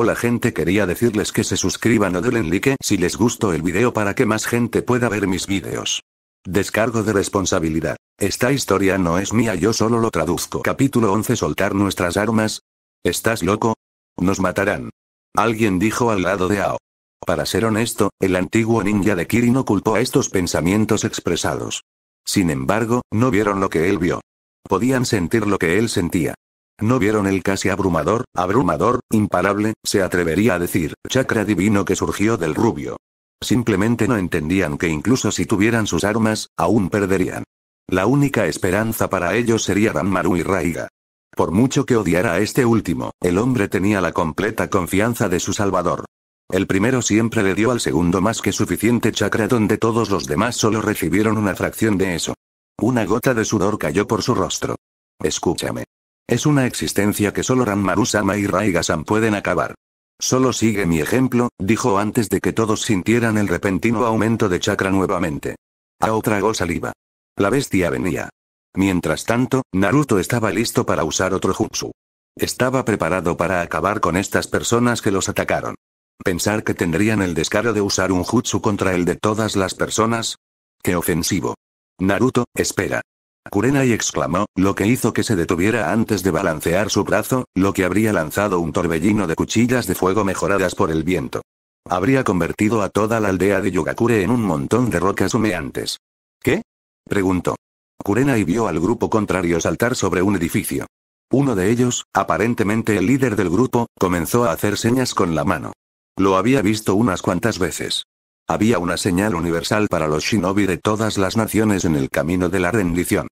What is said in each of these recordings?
Hola la gente quería decirles que se suscriban o den like si les gustó el video para que más gente pueda ver mis videos. Descargo de responsabilidad. Esta historia no es mía, yo solo lo traduzco. Capítulo 11 Soltar nuestras armas. ¿Estás loco? Nos matarán. Alguien dijo al lado de Ao. Para ser honesto, el antiguo ninja de Kirin ocultó estos pensamientos expresados. Sin embargo, no vieron lo que él vio. Podían sentir lo que él sentía. No vieron el casi abrumador, abrumador, imparable, se atrevería a decir, chakra divino que surgió del rubio. Simplemente no entendían que incluso si tuvieran sus armas, aún perderían. La única esperanza para ellos sería Maru y Raiga. Por mucho que odiara a este último, el hombre tenía la completa confianza de su salvador. El primero siempre le dio al segundo más que suficiente chakra donde todos los demás solo recibieron una fracción de eso. Una gota de sudor cayó por su rostro. Escúchame. Es una existencia que solo Ranmaru-sama y raiga pueden acabar. Solo sigue mi ejemplo, dijo antes de que todos sintieran el repentino aumento de chakra nuevamente. otra tragó saliva. La bestia venía. Mientras tanto, Naruto estaba listo para usar otro jutsu. Estaba preparado para acabar con estas personas que los atacaron. Pensar que tendrían el descaro de usar un jutsu contra el de todas las personas. ¡Qué ofensivo! Naruto, espera. Kurenai exclamó, lo que hizo que se detuviera antes de balancear su brazo, lo que habría lanzado un torbellino de cuchillas de fuego mejoradas por el viento. Habría convertido a toda la aldea de Yugakure en un montón de rocas humeantes. ¿Qué? preguntó. Kurenai vio al grupo contrario saltar sobre un edificio. Uno de ellos, aparentemente el líder del grupo, comenzó a hacer señas con la mano. Lo había visto unas cuantas veces. Había una señal universal para los shinobi de todas las naciones en el camino de la rendición.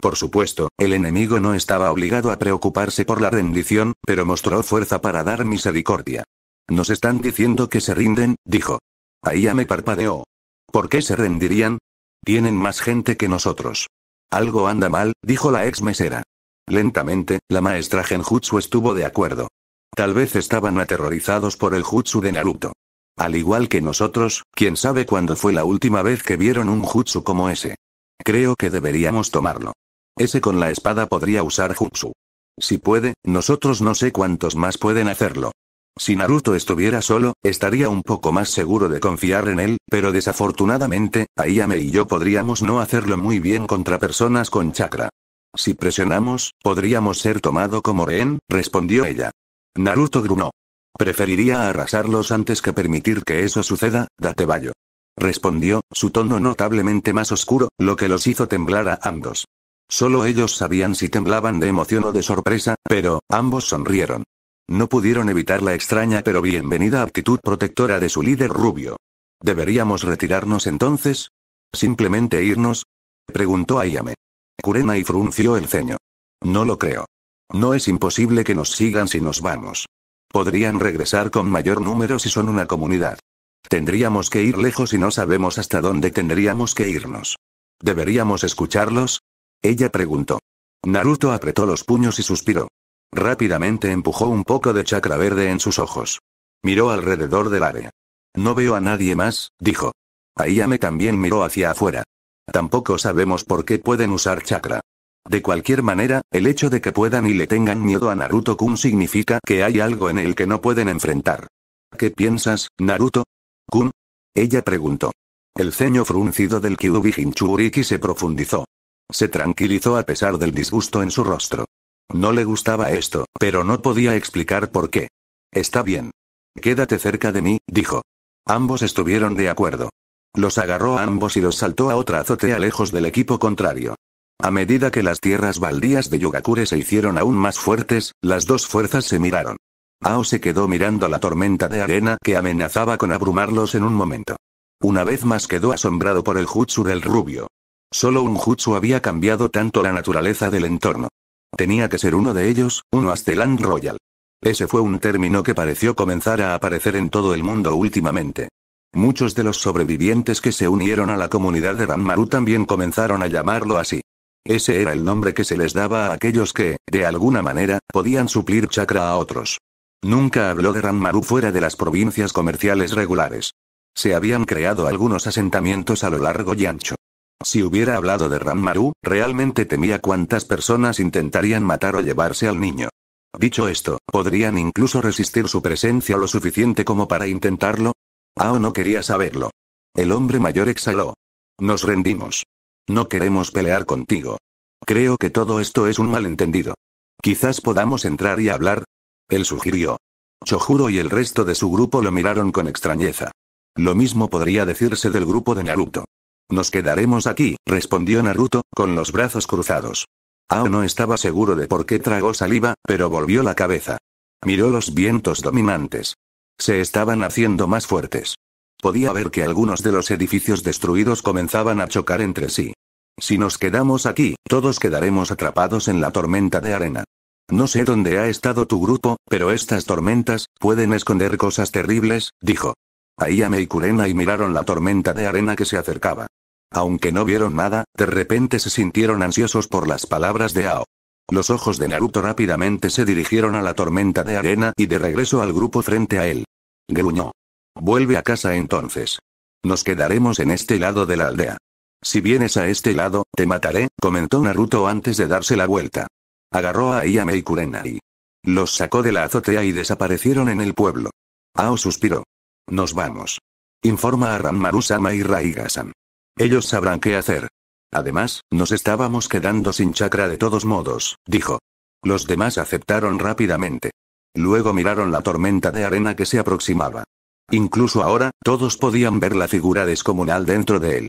Por supuesto, el enemigo no estaba obligado a preocuparse por la rendición, pero mostró fuerza para dar misericordia. Nos están diciendo que se rinden, dijo. Ahí me parpadeó. ¿Por qué se rendirían? Tienen más gente que nosotros. Algo anda mal, dijo la ex mesera. Lentamente, la maestra Genjutsu estuvo de acuerdo. Tal vez estaban aterrorizados por el jutsu de Naruto. Al igual que nosotros, quién sabe cuándo fue la última vez que vieron un jutsu como ese. Creo que deberíamos tomarlo. Ese con la espada podría usar jutsu. Si puede, nosotros no sé cuántos más pueden hacerlo. Si Naruto estuviera solo, estaría un poco más seguro de confiar en él, pero desafortunadamente, Ayame y yo podríamos no hacerlo muy bien contra personas con chakra. Si presionamos, podríamos ser tomado como rehén, respondió ella. Naruto grunó. Preferiría arrasarlos antes que permitir que eso suceda, date Datebayo. Respondió, su tono notablemente más oscuro, lo que los hizo temblar a ambos. Solo ellos sabían si temblaban de emoción o de sorpresa, pero, ambos sonrieron. No pudieron evitar la extraña pero bienvenida actitud protectora de su líder rubio. ¿Deberíamos retirarnos entonces? ¿Simplemente irnos? Preguntó Ayame. Kurena y frunció el ceño. No lo creo. No es imposible que nos sigan si nos vamos. Podrían regresar con mayor número si son una comunidad. Tendríamos que ir lejos y no sabemos hasta dónde tendríamos que irnos. ¿Deberíamos escucharlos? Ella preguntó. Naruto apretó los puños y suspiró. Rápidamente empujó un poco de chakra verde en sus ojos. Miró alrededor del área. No veo a nadie más, dijo. Ayame también miró hacia afuera. Tampoco sabemos por qué pueden usar chakra. De cualquier manera, el hecho de que puedan y le tengan miedo a Naruto-kun significa que hay algo en el que no pueden enfrentar. ¿Qué piensas, Naruto? ¿Kun? Ella preguntó. El ceño fruncido del Kyuubi Hinchuriki se profundizó. Se tranquilizó a pesar del disgusto en su rostro. No le gustaba esto, pero no podía explicar por qué. Está bien. Quédate cerca de mí, dijo. Ambos estuvieron de acuerdo. Los agarró a ambos y los saltó a otra azotea lejos del equipo contrario. A medida que las tierras baldías de Yugakure se hicieron aún más fuertes, las dos fuerzas se miraron. Ao se quedó mirando la tormenta de arena que amenazaba con abrumarlos en un momento. Una vez más quedó asombrado por el jutsu del rubio. Solo un jutsu había cambiado tanto la naturaleza del entorno. Tenía que ser uno de ellos, un Asteland Royal. Ese fue un término que pareció comenzar a aparecer en todo el mundo últimamente. Muchos de los sobrevivientes que se unieron a la comunidad de Ranmaru también comenzaron a llamarlo así. Ese era el nombre que se les daba a aquellos que, de alguna manera, podían suplir chakra a otros. Nunca habló de Ranmaru fuera de las provincias comerciales regulares. Se habían creado algunos asentamientos a lo largo y ancho. Si hubiera hablado de Rammaru, realmente temía cuántas personas intentarían matar o llevarse al niño. Dicho esto, ¿podrían incluso resistir su presencia lo suficiente como para intentarlo? Ao no quería saberlo. El hombre mayor exhaló. Nos rendimos. No queremos pelear contigo. Creo que todo esto es un malentendido. Quizás podamos entrar y hablar. Él sugirió. Chojuro y el resto de su grupo lo miraron con extrañeza. Lo mismo podría decirse del grupo de Naruto. Nos quedaremos aquí, respondió Naruto, con los brazos cruzados. Ao no estaba seguro de por qué tragó saliva, pero volvió la cabeza. Miró los vientos dominantes. Se estaban haciendo más fuertes. Podía ver que algunos de los edificios destruidos comenzaban a chocar entre sí. Si nos quedamos aquí, todos quedaremos atrapados en la tormenta de arena. No sé dónde ha estado tu grupo, pero estas tormentas pueden esconder cosas terribles, dijo. Ahí a y Kurena y miraron la tormenta de arena que se acercaba. Aunque no vieron nada, de repente se sintieron ansiosos por las palabras de Ao. Los ojos de Naruto rápidamente se dirigieron a la tormenta de arena y de regreso al grupo frente a él. Gruñó. Vuelve a casa entonces. Nos quedaremos en este lado de la aldea. Si vienes a este lado, te mataré, comentó Naruto antes de darse la vuelta. Agarró a Ayame y Kurenai. Los sacó de la azotea y desaparecieron en el pueblo. Ao suspiró. Nos vamos. Informa a Ranmaru-sama y Raigasan. Ellos sabrán qué hacer. Además, nos estábamos quedando sin chakra de todos modos, dijo. Los demás aceptaron rápidamente. Luego miraron la tormenta de arena que se aproximaba. Incluso ahora, todos podían ver la figura descomunal dentro de él.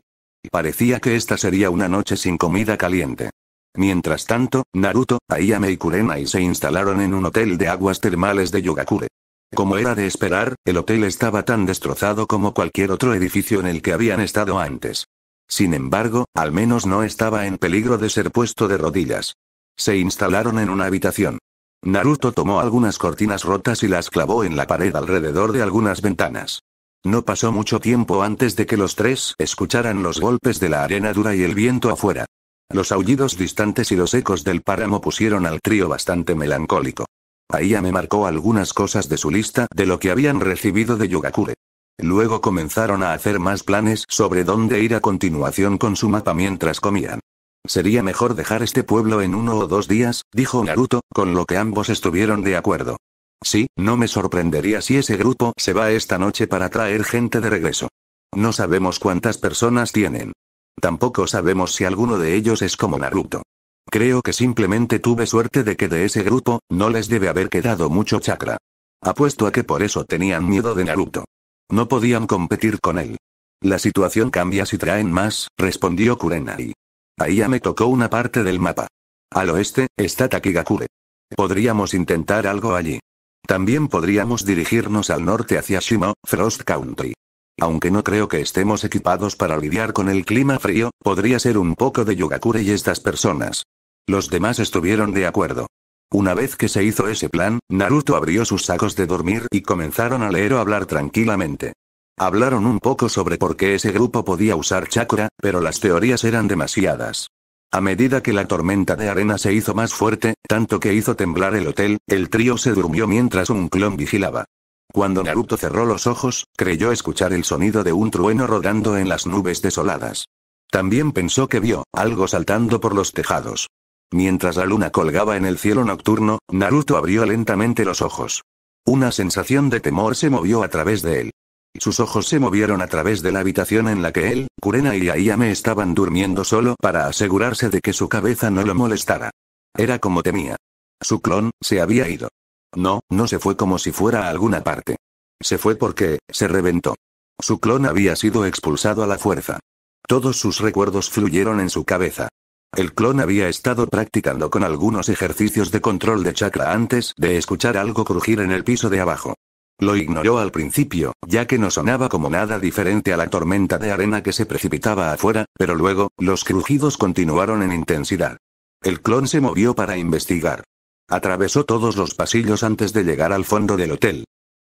Parecía que esta sería una noche sin comida caliente. Mientras tanto, Naruto, Ayame y Kurenai se instalaron en un hotel de aguas termales de Yugakure. Como era de esperar, el hotel estaba tan destrozado como cualquier otro edificio en el que habían estado antes. Sin embargo, al menos no estaba en peligro de ser puesto de rodillas. Se instalaron en una habitación. Naruto tomó algunas cortinas rotas y las clavó en la pared alrededor de algunas ventanas. No pasó mucho tiempo antes de que los tres escucharan los golpes de la arena dura y el viento afuera. Los aullidos distantes y los ecos del páramo pusieron al trío bastante melancólico. Aya me marcó algunas cosas de su lista de lo que habían recibido de Yugakure. Luego comenzaron a hacer más planes sobre dónde ir a continuación con su mapa mientras comían. Sería mejor dejar este pueblo en uno o dos días, dijo Naruto, con lo que ambos estuvieron de acuerdo. Sí, no me sorprendería si ese grupo se va esta noche para traer gente de regreso. No sabemos cuántas personas tienen. Tampoco sabemos si alguno de ellos es como Naruto. Creo que simplemente tuve suerte de que de ese grupo, no les debe haber quedado mucho chakra. Apuesto a que por eso tenían miedo de Naruto. No podían competir con él. La situación cambia si traen más, respondió Kurenai. Ahí ya me tocó una parte del mapa. Al oeste, está Takigakure. Podríamos intentar algo allí. También podríamos dirigirnos al norte hacia Shimo, Frost Country. Aunque no creo que estemos equipados para lidiar con el clima frío, podría ser un poco de Yugakure y estas personas. Los demás estuvieron de acuerdo. Una vez que se hizo ese plan, Naruto abrió sus sacos de dormir y comenzaron a leer o hablar tranquilamente. Hablaron un poco sobre por qué ese grupo podía usar chakra, pero las teorías eran demasiadas. A medida que la tormenta de arena se hizo más fuerte, tanto que hizo temblar el hotel, el trío se durmió mientras un clon vigilaba. Cuando Naruto cerró los ojos, creyó escuchar el sonido de un trueno rodando en las nubes desoladas. También pensó que vio algo saltando por los tejados. Mientras la luna colgaba en el cielo nocturno, Naruto abrió lentamente los ojos. Una sensación de temor se movió a través de él. Sus ojos se movieron a través de la habitación en la que él, Kurena y Ayame estaban durmiendo solo para asegurarse de que su cabeza no lo molestara. Era como temía. Su clon, se había ido. No, no se fue como si fuera a alguna parte. Se fue porque, se reventó. Su clon había sido expulsado a la fuerza. Todos sus recuerdos fluyeron en su cabeza. El clon había estado practicando con algunos ejercicios de control de chakra antes de escuchar algo crujir en el piso de abajo. Lo ignoró al principio, ya que no sonaba como nada diferente a la tormenta de arena que se precipitaba afuera, pero luego, los crujidos continuaron en intensidad. El clon se movió para investigar. Atravesó todos los pasillos antes de llegar al fondo del hotel.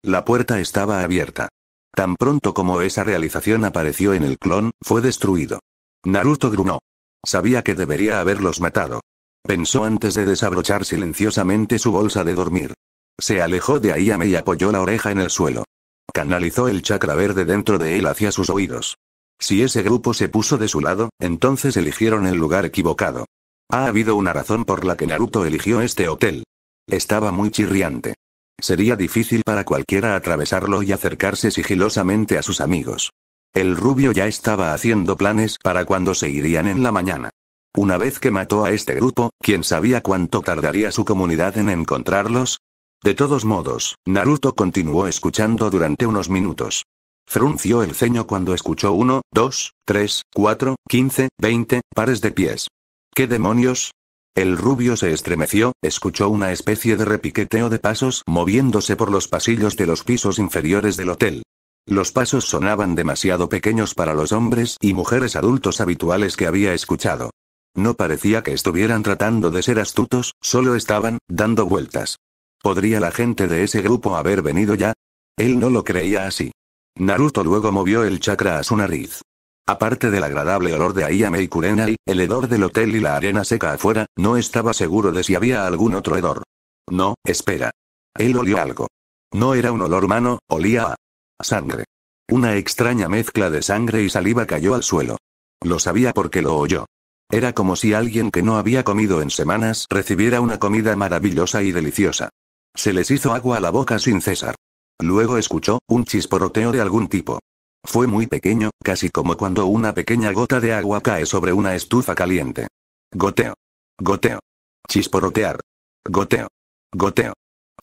La puerta estaba abierta. Tan pronto como esa realización apareció en el clon, fue destruido. Naruto grunó. Sabía que debería haberlos matado. Pensó antes de desabrochar silenciosamente su bolsa de dormir. Se alejó de Ayame y apoyó la oreja en el suelo. Canalizó el chakra verde dentro de él hacia sus oídos. Si ese grupo se puso de su lado, entonces eligieron el lugar equivocado. Ha habido una razón por la que Naruto eligió este hotel. Estaba muy chirriante. Sería difícil para cualquiera atravesarlo y acercarse sigilosamente a sus amigos. El rubio ya estaba haciendo planes para cuando se irían en la mañana. Una vez que mató a este grupo, ¿quién sabía cuánto tardaría su comunidad en encontrarlos? De todos modos, Naruto continuó escuchando durante unos minutos. Frunció el ceño cuando escuchó uno, dos, tres, cuatro, quince, veinte, pares de pies. ¿Qué demonios? El rubio se estremeció, escuchó una especie de repiqueteo de pasos moviéndose por los pasillos de los pisos inferiores del hotel. Los pasos sonaban demasiado pequeños para los hombres y mujeres adultos habituales que había escuchado. No parecía que estuvieran tratando de ser astutos, solo estaban, dando vueltas. ¿Podría la gente de ese grupo haber venido ya? Él no lo creía así. Naruto luego movió el chakra a su nariz. Aparte del agradable olor de Ayame y Kurenai, el hedor del hotel y la arena seca afuera, no estaba seguro de si había algún otro hedor. No, espera. Él olió algo. No era un olor humano, olía a Sangre. Una extraña mezcla de sangre y saliva cayó al suelo. Lo sabía porque lo oyó. Era como si alguien que no había comido en semanas recibiera una comida maravillosa y deliciosa. Se les hizo agua a la boca sin cesar. Luego escuchó un chisporroteo de algún tipo. Fue muy pequeño, casi como cuando una pequeña gota de agua cae sobre una estufa caliente. Goteo. Goteo. Chisporotear. Goteo. Goteo.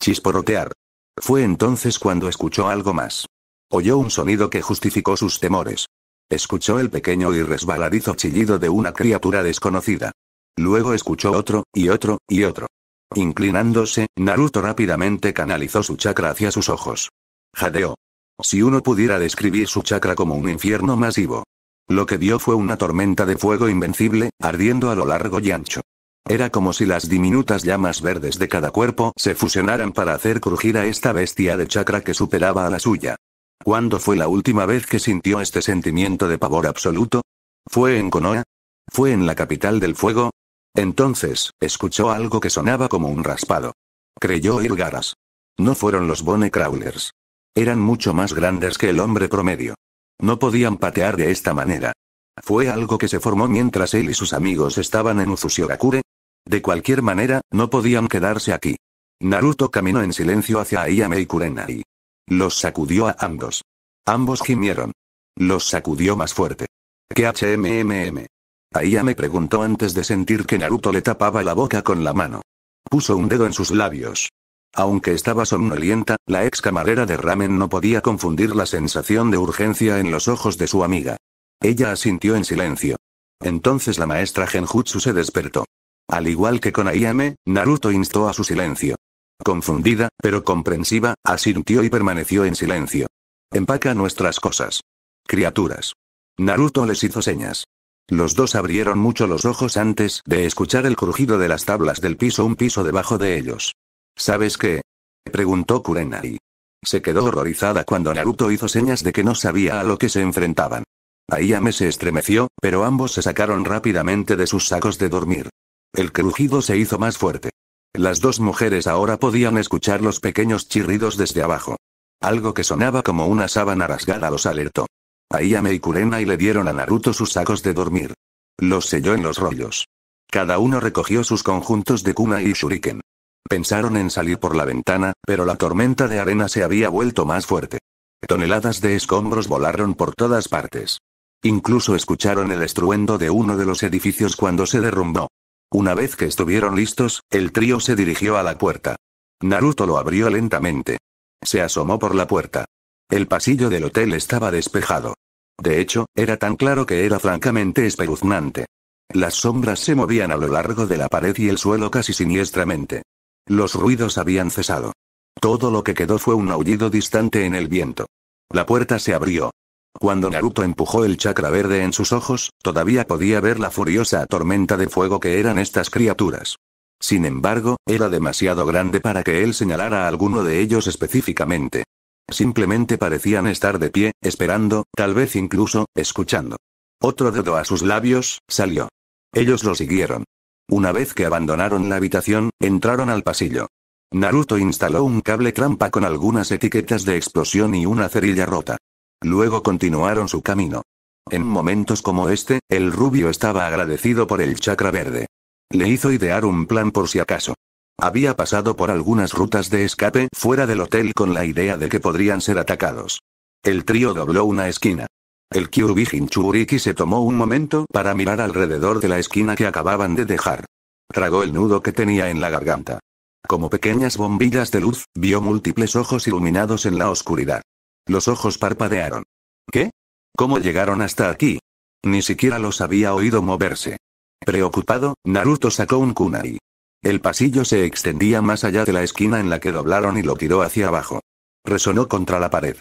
Chisporotear. Fue entonces cuando escuchó algo más. Oyó un sonido que justificó sus temores. Escuchó el pequeño y resbaladizo chillido de una criatura desconocida. Luego escuchó otro, y otro, y otro. Inclinándose, Naruto rápidamente canalizó su chakra hacia sus ojos. Jadeó. Si uno pudiera describir su chakra como un infierno masivo. Lo que vio fue una tormenta de fuego invencible, ardiendo a lo largo y ancho. Era como si las diminutas llamas verdes de cada cuerpo se fusionaran para hacer crujir a esta bestia de chakra que superaba a la suya. ¿Cuándo fue la última vez que sintió este sentimiento de pavor absoluto? ¿Fue en Konoha? ¿Fue en la capital del fuego? Entonces, escuchó algo que sonaba como un raspado. Creyó irgaras. No fueron los Bone Crawlers. Eran mucho más grandes que el hombre promedio. No podían patear de esta manera. Fue algo que se formó mientras él y sus amigos estaban en Gakure. De cualquier manera, no podían quedarse aquí. Naruto caminó en silencio hacia Ayame y Kurenai. Los sacudió a ambos. Ambos gimieron. Los sacudió más fuerte. ¿Qué HMMM? Aya me preguntó antes de sentir que Naruto le tapaba la boca con la mano. Puso un dedo en sus labios. Aunque estaba somnolienta, la ex camarera de ramen no podía confundir la sensación de urgencia en los ojos de su amiga. Ella asintió en silencio. Entonces la maestra Genjutsu se despertó. Al igual que con Ayame, Naruto instó a su silencio. Confundida, pero comprensiva, asintió y permaneció en silencio. Empaca nuestras cosas. Criaturas. Naruto les hizo señas. Los dos abrieron mucho los ojos antes de escuchar el crujido de las tablas del piso un piso debajo de ellos. ¿Sabes qué? preguntó Kurenai. Se quedó horrorizada cuando Naruto hizo señas de que no sabía a lo que se enfrentaban. Aiyame se estremeció, pero ambos se sacaron rápidamente de sus sacos de dormir. El crujido se hizo más fuerte. Las dos mujeres ahora podían escuchar los pequeños chirridos desde abajo. Algo que sonaba como una sábana rasgada los alertó. Ahí y Kurena y le dieron a Naruto sus sacos de dormir. Los selló en los rollos. Cada uno recogió sus conjuntos de cuna y shuriken. Pensaron en salir por la ventana, pero la tormenta de arena se había vuelto más fuerte. Toneladas de escombros volaron por todas partes. Incluso escucharon el estruendo de uno de los edificios cuando se derrumbó. Una vez que estuvieron listos, el trío se dirigió a la puerta. Naruto lo abrió lentamente. Se asomó por la puerta. El pasillo del hotel estaba despejado. De hecho, era tan claro que era francamente espeluznante. Las sombras se movían a lo largo de la pared y el suelo casi siniestramente. Los ruidos habían cesado. Todo lo que quedó fue un aullido distante en el viento. La puerta se abrió. Cuando Naruto empujó el chakra verde en sus ojos, todavía podía ver la furiosa tormenta de fuego que eran estas criaturas. Sin embargo, era demasiado grande para que él señalara a alguno de ellos específicamente. Simplemente parecían estar de pie, esperando, tal vez incluso, escuchando. Otro dedo a sus labios, salió. Ellos lo siguieron. Una vez que abandonaron la habitación, entraron al pasillo. Naruto instaló un cable trampa con algunas etiquetas de explosión y una cerilla rota. Luego continuaron su camino. En momentos como este, el rubio estaba agradecido por el chakra verde. Le hizo idear un plan por si acaso. Había pasado por algunas rutas de escape fuera del hotel con la idea de que podrían ser atacados. El trío dobló una esquina. El Kyurubi Hinchuriki se tomó un momento para mirar alrededor de la esquina que acababan de dejar. Tragó el nudo que tenía en la garganta. Como pequeñas bombillas de luz, vio múltiples ojos iluminados en la oscuridad. Los ojos parpadearon. ¿Qué? ¿Cómo llegaron hasta aquí? Ni siquiera los había oído moverse. Preocupado, Naruto sacó un kunai. El pasillo se extendía más allá de la esquina en la que doblaron y lo tiró hacia abajo. Resonó contra la pared.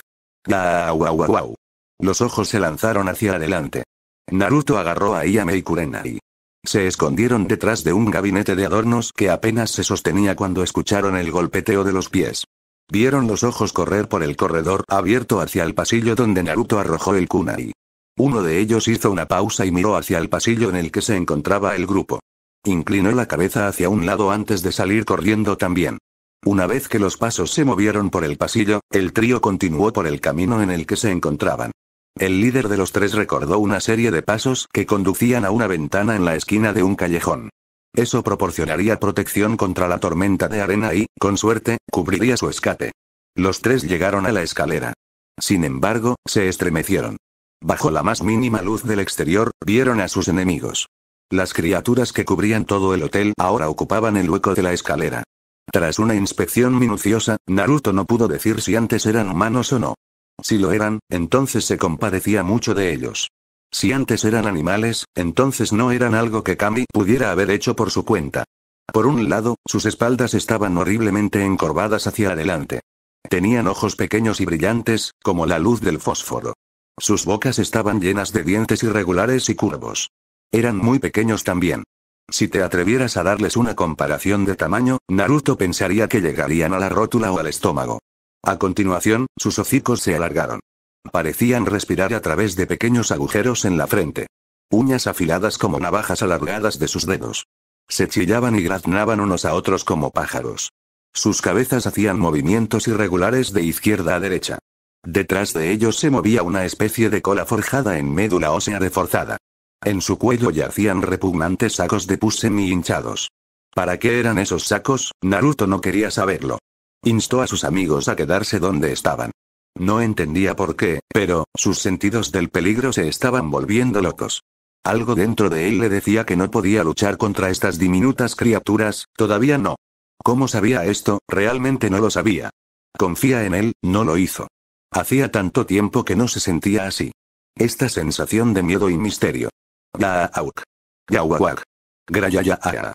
¡Guau, Los ojos se lanzaron hacia adelante. Naruto agarró a Iyame y Kurenai. Se escondieron detrás de un gabinete de adornos que apenas se sostenía cuando escucharon el golpeteo de los pies. Vieron los ojos correr por el corredor abierto hacia el pasillo donde Naruto arrojó el kunai. Uno de ellos hizo una pausa y miró hacia el pasillo en el que se encontraba el grupo. Inclinó la cabeza hacia un lado antes de salir corriendo también. Una vez que los pasos se movieron por el pasillo, el trío continuó por el camino en el que se encontraban. El líder de los tres recordó una serie de pasos que conducían a una ventana en la esquina de un callejón. Eso proporcionaría protección contra la tormenta de arena y, con suerte, cubriría su escape. Los tres llegaron a la escalera. Sin embargo, se estremecieron. Bajo la más mínima luz del exterior, vieron a sus enemigos. Las criaturas que cubrían todo el hotel ahora ocupaban el hueco de la escalera. Tras una inspección minuciosa, Naruto no pudo decir si antes eran humanos o no. Si lo eran, entonces se compadecía mucho de ellos. Si antes eran animales, entonces no eran algo que Kami pudiera haber hecho por su cuenta. Por un lado, sus espaldas estaban horriblemente encorvadas hacia adelante. Tenían ojos pequeños y brillantes, como la luz del fósforo. Sus bocas estaban llenas de dientes irregulares y curvos. Eran muy pequeños también. Si te atrevieras a darles una comparación de tamaño, Naruto pensaría que llegarían a la rótula o al estómago. A continuación, sus hocicos se alargaron. Parecían respirar a través de pequeños agujeros en la frente. Uñas afiladas como navajas alargadas de sus dedos. Se chillaban y graznaban unos a otros como pájaros. Sus cabezas hacían movimientos irregulares de izquierda a derecha. Detrás de ellos se movía una especie de cola forjada en médula ósea reforzada. En su cuello yacían repugnantes sacos de pus semi-hinchados. ¿Para qué eran esos sacos? Naruto no quería saberlo. Instó a sus amigos a quedarse donde estaban. No entendía por qué, pero, sus sentidos del peligro se estaban volviendo locos. Algo dentro de él le decía que no podía luchar contra estas diminutas criaturas, todavía no. ¿Cómo sabía esto? Realmente no lo sabía. Confía en él, no lo hizo. Hacía tanto tiempo que no se sentía así. Esta sensación de miedo y misterio. Yaauk. Yawawak. a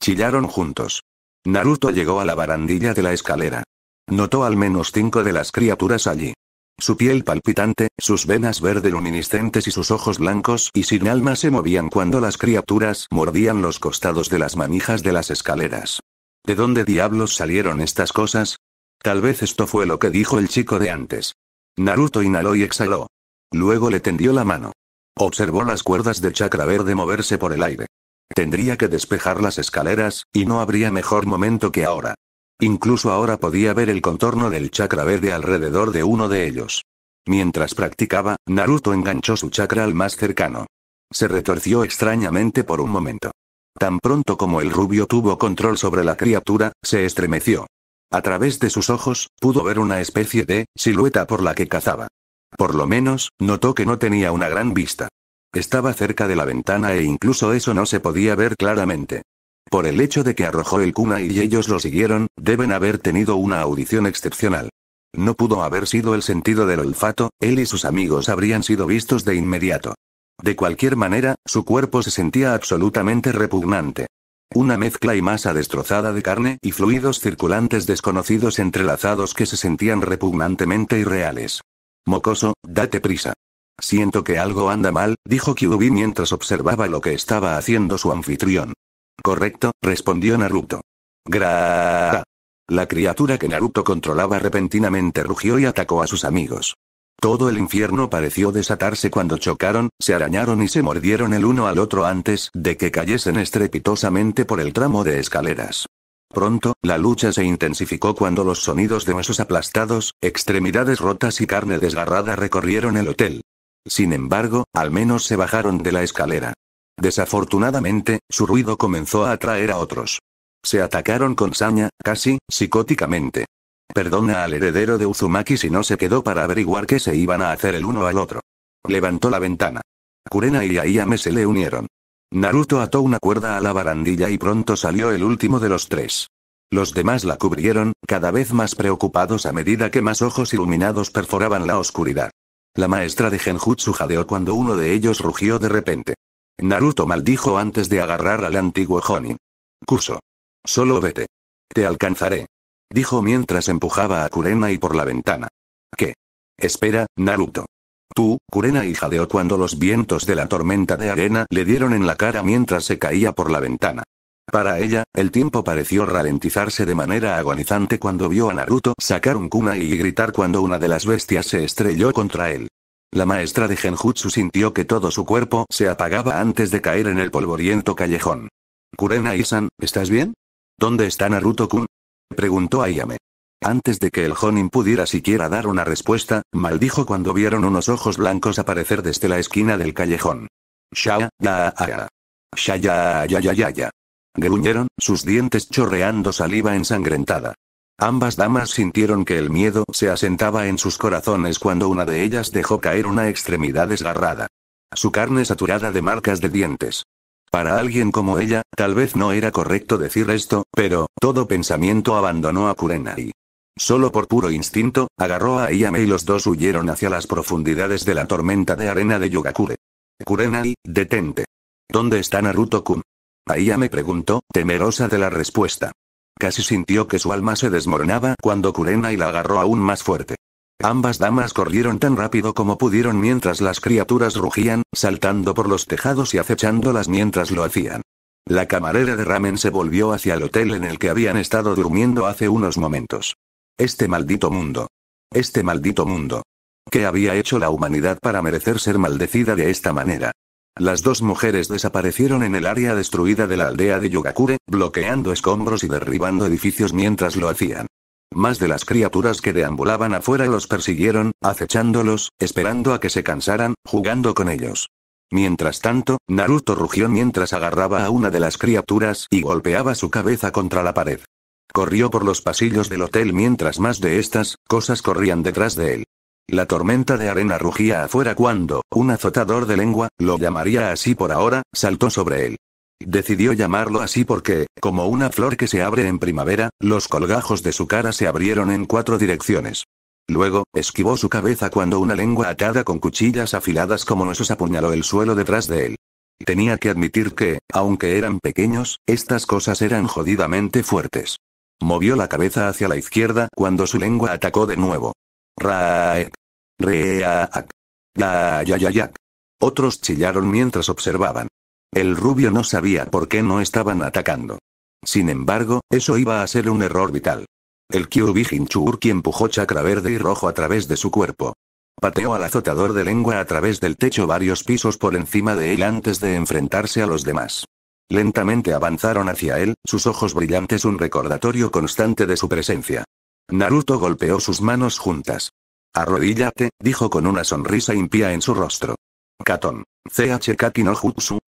Chillaron juntos. Naruto llegó a la barandilla de la escalera. Notó al menos cinco de las criaturas allí. Su piel palpitante, sus venas verde luminiscentes y sus ojos blancos y sin alma se movían cuando las criaturas mordían los costados de las manijas de las escaleras. ¿De dónde diablos salieron estas cosas? Tal vez esto fue lo que dijo el chico de antes. Naruto inhaló y exhaló. Luego le tendió la mano. Observó las cuerdas de chakra verde moverse por el aire. Tendría que despejar las escaleras, y no habría mejor momento que ahora. Incluso ahora podía ver el contorno del chakra verde alrededor de uno de ellos. Mientras practicaba, Naruto enganchó su chakra al más cercano. Se retorció extrañamente por un momento. Tan pronto como el rubio tuvo control sobre la criatura, se estremeció. A través de sus ojos, pudo ver una especie de silueta por la que cazaba. Por lo menos, notó que no tenía una gran vista. Estaba cerca de la ventana e incluso eso no se podía ver claramente. Por el hecho de que arrojó el cuna y ellos lo siguieron, deben haber tenido una audición excepcional. No pudo haber sido el sentido del olfato, él y sus amigos habrían sido vistos de inmediato. De cualquier manera, su cuerpo se sentía absolutamente repugnante. Una mezcla y masa destrozada de carne y fluidos circulantes desconocidos entrelazados que se sentían repugnantemente irreales. Mocoso, date prisa. Siento que algo anda mal, dijo Kyubi mientras observaba lo que estaba haciendo su anfitrión. Correcto, respondió Naruto. Gra. La criatura que Naruto controlaba repentinamente rugió y atacó a sus amigos. Todo el infierno pareció desatarse cuando chocaron, se arañaron y se mordieron el uno al otro antes de que cayesen estrepitosamente por el tramo de escaleras. Pronto, la lucha se intensificó cuando los sonidos de huesos aplastados, extremidades rotas y carne desgarrada recorrieron el hotel. Sin embargo, al menos se bajaron de la escalera. Desafortunadamente, su ruido comenzó a atraer a otros. Se atacaron con saña, casi, psicóticamente. Perdona al heredero de Uzumaki si no se quedó para averiguar qué se iban a hacer el uno al otro. Levantó la ventana. Kurena y Ayame se le unieron. Naruto ató una cuerda a la barandilla y pronto salió el último de los tres. Los demás la cubrieron, cada vez más preocupados a medida que más ojos iluminados perforaban la oscuridad. La maestra de Genjutsu jadeó cuando uno de ellos rugió de repente. Naruto maldijo antes de agarrar al antiguo Jonin. Kuso. Solo vete. Te alcanzaré. Dijo mientras empujaba a y por la ventana. ¿Qué? Espera, Naruto. Tú, y jadeó cuando los vientos de la tormenta de arena le dieron en la cara mientras se caía por la ventana. Para ella, el tiempo pareció ralentizarse de manera agonizante cuando vio a Naruto sacar un kunai y gritar cuando una de las bestias se estrelló contra él. La maestra de Genjutsu sintió que todo su cuerpo se apagaba antes de caer en el polvoriento callejón. Kurena san ¿estás bien? ¿Dónde está Naruto-kun? Preguntó Ayame. Antes de que el honin pudiera siquiera dar una respuesta, maldijo cuando vieron unos ojos blancos aparecer desde la esquina del callejón. Shaya, ya, ya. Shaya, ya, ya, ya, ya. Gruñeron, sus dientes chorreando saliva ensangrentada. Ambas damas sintieron que el miedo se asentaba en sus corazones cuando una de ellas dejó caer una extremidad desgarrada. Su carne saturada de marcas de dientes. Para alguien como ella, tal vez no era correcto decir esto, pero, todo pensamiento abandonó a Kurena solo por puro instinto, agarró a Ayame y los dos huyeron hacia las profundidades de la tormenta de arena de Yugakure. Kurenai, detente. ¿Dónde está Naruto-kun? me preguntó, temerosa de la respuesta. Casi sintió que su alma se desmoronaba cuando Kurenai y la agarró aún más fuerte. Ambas damas corrieron tan rápido como pudieron mientras las criaturas rugían, saltando por los tejados y acechándolas mientras lo hacían. La camarera de ramen se volvió hacia el hotel en el que habían estado durmiendo hace unos momentos. Este maldito mundo. Este maldito mundo. ¿Qué había hecho la humanidad para merecer ser maldecida de esta manera? Las dos mujeres desaparecieron en el área destruida de la aldea de Yugakure, bloqueando escombros y derribando edificios mientras lo hacían. Más de las criaturas que deambulaban afuera los persiguieron, acechándolos, esperando a que se cansaran, jugando con ellos. Mientras tanto, Naruto rugió mientras agarraba a una de las criaturas y golpeaba su cabeza contra la pared. Corrió por los pasillos del hotel mientras más de estas cosas corrían detrás de él. La tormenta de arena rugía afuera cuando, un azotador de lengua, lo llamaría así por ahora, saltó sobre él. Decidió llamarlo así porque, como una flor que se abre en primavera, los colgajos de su cara se abrieron en cuatro direcciones. Luego, esquivó su cabeza cuando una lengua atada con cuchillas afiladas como huesos apuñaló el suelo detrás de él. Tenía que admitir que, aunque eran pequeños, estas cosas eran jodidamente fuertes. Movió la cabeza hacia la izquierda cuando su lengua atacó de nuevo. Raek. Reaak. Otros chillaron mientras observaban. El rubio no sabía por qué no estaban atacando. Sin embargo, eso iba a ser un error vital. El Kyubi Hinchurki empujó chakra verde y rojo a través de su cuerpo. Pateó al azotador de lengua a través del techo varios pisos por encima de él antes de enfrentarse a los demás. Lentamente avanzaron hacia él, sus ojos brillantes un recordatorio constante de su presencia. Naruto golpeó sus manos juntas. Arrodíllate, dijo con una sonrisa impía en su rostro. Katon. CH no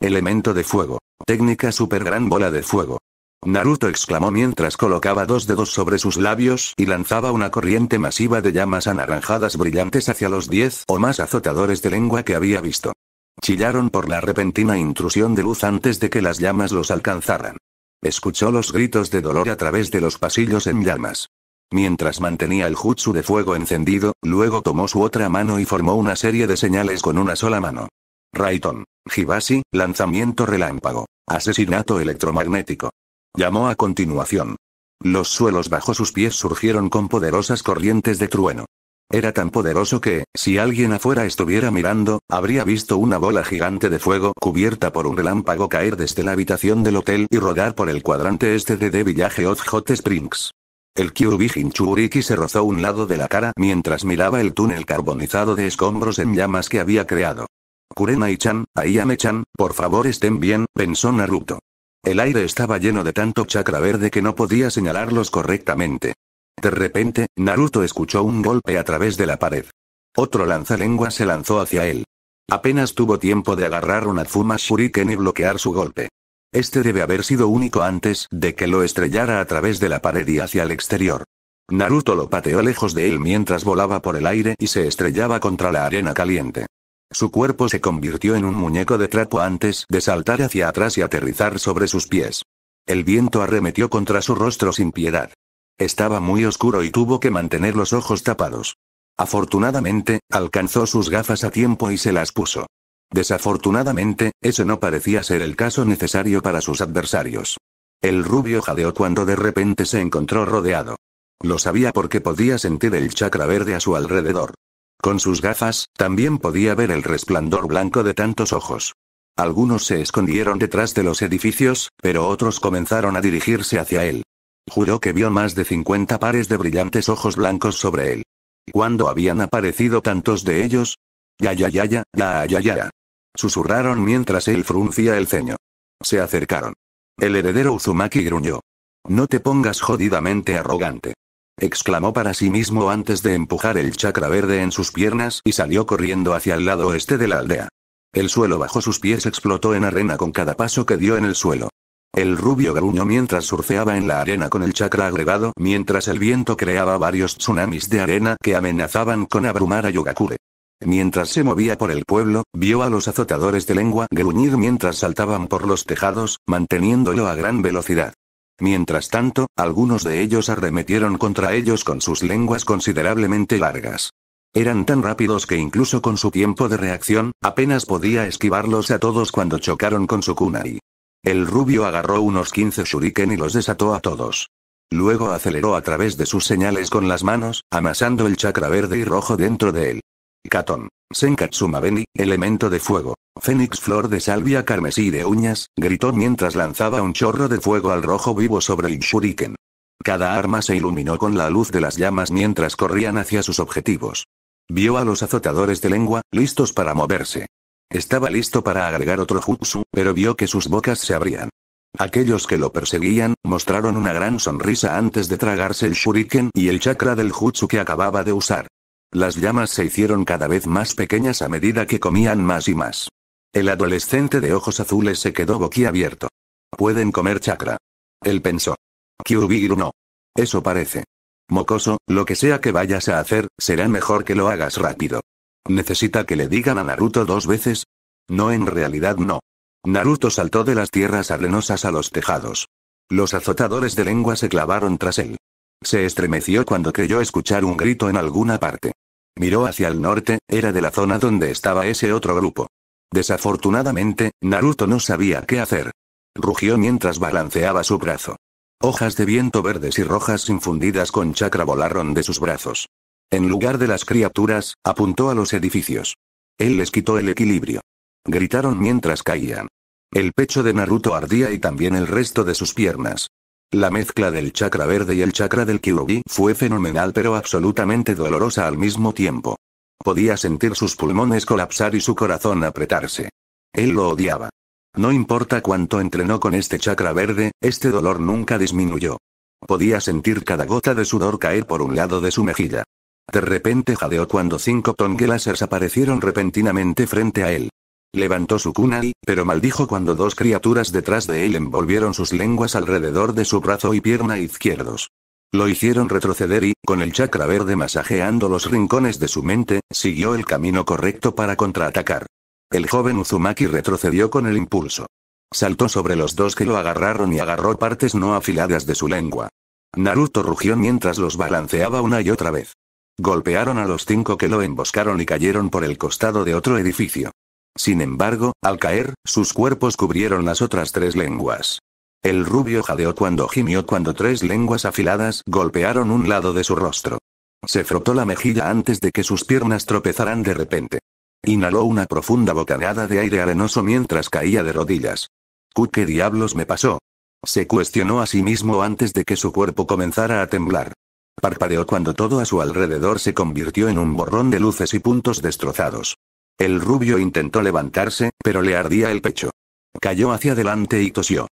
elemento de fuego. Técnica super gran bola de fuego. Naruto exclamó mientras colocaba dos dedos sobre sus labios y lanzaba una corriente masiva de llamas anaranjadas brillantes hacia los diez o más azotadores de lengua que había visto. Chillaron por la repentina intrusión de luz antes de que las llamas los alcanzaran. Escuchó los gritos de dolor a través de los pasillos en llamas. Mientras mantenía el jutsu de fuego encendido, luego tomó su otra mano y formó una serie de señales con una sola mano. Raiton. Hibashi, lanzamiento relámpago. Asesinato electromagnético. Llamó a continuación. Los suelos bajo sus pies surgieron con poderosas corrientes de trueno. Era tan poderoso que, si alguien afuera estuviera mirando, habría visto una bola gigante de fuego cubierta por un relámpago caer desde la habitación del hotel y rodar por el cuadrante este de The Village Hot Springs. El Kyurubi hinchuriki se rozó un lado de la cara mientras miraba el túnel carbonizado de escombros en llamas que había creado. kurenai y Chan, Ayame-chan, por favor estén bien, pensó Naruto. El aire estaba lleno de tanto chakra verde que no podía señalarlos correctamente. De repente, Naruto escuchó un golpe a través de la pared. Otro lanzalengua se lanzó hacia él. Apenas tuvo tiempo de agarrar una fuma Shuriken y bloquear su golpe. Este debe haber sido único antes de que lo estrellara a través de la pared y hacia el exterior. Naruto lo pateó lejos de él mientras volaba por el aire y se estrellaba contra la arena caliente. Su cuerpo se convirtió en un muñeco de trapo antes de saltar hacia atrás y aterrizar sobre sus pies. El viento arremetió contra su rostro sin piedad. Estaba muy oscuro y tuvo que mantener los ojos tapados. Afortunadamente, alcanzó sus gafas a tiempo y se las puso. Desafortunadamente, eso no parecía ser el caso necesario para sus adversarios. El rubio jadeó cuando de repente se encontró rodeado. Lo sabía porque podía sentir el chakra verde a su alrededor. Con sus gafas, también podía ver el resplandor blanco de tantos ojos. Algunos se escondieron detrás de los edificios, pero otros comenzaron a dirigirse hacia él. Juró que vio más de 50 pares de brillantes ojos blancos sobre él. ¿Cuándo habían aparecido tantos de ellos? Ya ya ya ya, ya ya ya. Susurraron mientras él fruncía el ceño. Se acercaron. El heredero Uzumaki gruñó. No te pongas jodidamente arrogante. Exclamó para sí mismo antes de empujar el chakra verde en sus piernas y salió corriendo hacia el lado oeste de la aldea. El suelo bajo sus pies explotó en arena con cada paso que dio en el suelo. El rubio gruñó mientras surfeaba en la arena con el chakra agregado, mientras el viento creaba varios tsunamis de arena que amenazaban con abrumar a Yogakure. Mientras se movía por el pueblo, vio a los azotadores de lengua gruñir mientras saltaban por los tejados, manteniéndolo a gran velocidad. Mientras tanto, algunos de ellos arremetieron contra ellos con sus lenguas considerablemente largas. Eran tan rápidos que incluso con su tiempo de reacción, apenas podía esquivarlos a todos cuando chocaron con su kunai. El rubio agarró unos 15 shuriken y los desató a todos. Luego aceleró a través de sus señales con las manos, amasando el chakra verde y rojo dentro de él. Catón. Senkatsuma Beni, elemento de fuego. Fénix flor de salvia carmesí de uñas, gritó mientras lanzaba un chorro de fuego al rojo vivo sobre el shuriken. Cada arma se iluminó con la luz de las llamas mientras corrían hacia sus objetivos. Vio a los azotadores de lengua, listos para moverse. Estaba listo para agregar otro jutsu, pero vio que sus bocas se abrían. Aquellos que lo perseguían, mostraron una gran sonrisa antes de tragarse el shuriken y el chakra del jutsu que acababa de usar. Las llamas se hicieron cada vez más pequeñas a medida que comían más y más. El adolescente de ojos azules se quedó boquiabierto. Pueden comer chakra. Él pensó. Kyubiru no. Eso parece. Mocoso, lo que sea que vayas a hacer, será mejor que lo hagas rápido. ¿Necesita que le digan a Naruto dos veces? No, en realidad no. Naruto saltó de las tierras arenosas a los tejados. Los azotadores de lengua se clavaron tras él. Se estremeció cuando creyó escuchar un grito en alguna parte. Miró hacia el norte, era de la zona donde estaba ese otro grupo. Desafortunadamente, Naruto no sabía qué hacer. Rugió mientras balanceaba su brazo. Hojas de viento verdes y rojas infundidas con chakra volaron de sus brazos. En lugar de las criaturas, apuntó a los edificios. Él les quitó el equilibrio. Gritaron mientras caían. El pecho de Naruto ardía y también el resto de sus piernas. La mezcla del chakra verde y el chakra del Kirugi fue fenomenal pero absolutamente dolorosa al mismo tiempo. Podía sentir sus pulmones colapsar y su corazón apretarse. Él lo odiaba. No importa cuánto entrenó con este chakra verde, este dolor nunca disminuyó. Podía sentir cada gota de sudor caer por un lado de su mejilla. De repente jadeó cuando cinco Lasers aparecieron repentinamente frente a él. Levantó su kunai, pero maldijo cuando dos criaturas detrás de él envolvieron sus lenguas alrededor de su brazo y pierna izquierdos. Lo hicieron retroceder y, con el chakra verde masajeando los rincones de su mente, siguió el camino correcto para contraatacar. El joven Uzumaki retrocedió con el impulso. Saltó sobre los dos que lo agarraron y agarró partes no afiladas de su lengua. Naruto rugió mientras los balanceaba una y otra vez. Golpearon a los cinco que lo emboscaron y cayeron por el costado de otro edificio. Sin embargo, al caer, sus cuerpos cubrieron las otras tres lenguas. El rubio jadeó cuando gimió cuando tres lenguas afiladas golpearon un lado de su rostro. Se frotó la mejilla antes de que sus piernas tropezaran de repente. Inhaló una profunda bocanada de aire arenoso mientras caía de rodillas. ¿Qué diablos me pasó? Se cuestionó a sí mismo antes de que su cuerpo comenzara a temblar. Parpadeó cuando todo a su alrededor se convirtió en un borrón de luces y puntos destrozados. El rubio intentó levantarse, pero le ardía el pecho. Cayó hacia adelante y tosió.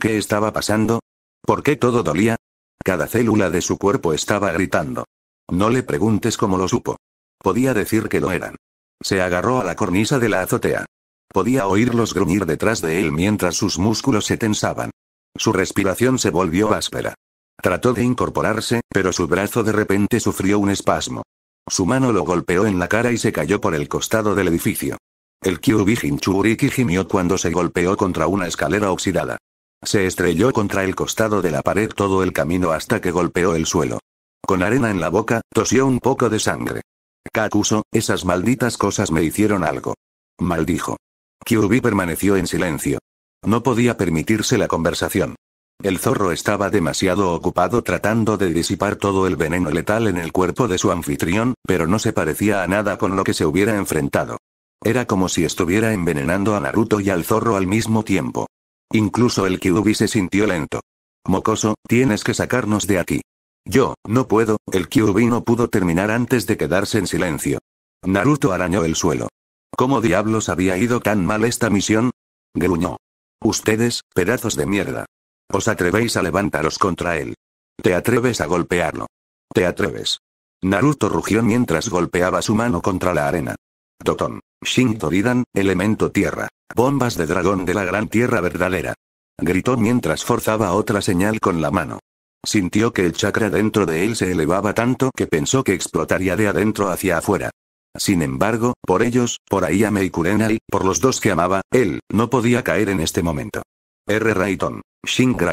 ¿Qué estaba pasando? ¿Por qué todo dolía? Cada célula de su cuerpo estaba gritando. No le preguntes cómo lo supo. Podía decir que lo eran. Se agarró a la cornisa de la azotea. Podía oírlos gruñir detrás de él mientras sus músculos se tensaban. Su respiración se volvió áspera. Trató de incorporarse, pero su brazo de repente sufrió un espasmo. Su mano lo golpeó en la cara y se cayó por el costado del edificio. El Kyubijin Hinchuriki gimió cuando se golpeó contra una escalera oxidada. Se estrelló contra el costado de la pared todo el camino hasta que golpeó el suelo. Con arena en la boca, tosió un poco de sangre. Kakuso, esas malditas cosas me hicieron algo. Maldijo. Kyubi permaneció en silencio. No podía permitirse la conversación. El zorro estaba demasiado ocupado tratando de disipar todo el veneno letal en el cuerpo de su anfitrión, pero no se parecía a nada con lo que se hubiera enfrentado. Era como si estuviera envenenando a Naruto y al zorro al mismo tiempo. Incluso el Kyuubi se sintió lento. Mocoso, tienes que sacarnos de aquí. Yo, no puedo, el Kyuubi no pudo terminar antes de quedarse en silencio. Naruto arañó el suelo. ¿Cómo diablos había ido tan mal esta misión? Gruñó. Ustedes, pedazos de mierda. Os atrevéis a levantaros contra él. Te atreves a golpearlo. Te atreves. Naruto rugió mientras golpeaba su mano contra la arena. Doton. Shin elemento tierra. Bombas de dragón de la gran tierra verdadera. Gritó mientras forzaba otra señal con la mano. Sintió que el chakra dentro de él se elevaba tanto que pensó que explotaría de adentro hacia afuera. Sin embargo, por ellos, por Ayame y Kurenai, por los dos que amaba, él, no podía caer en este momento. R. Rayton. Shingra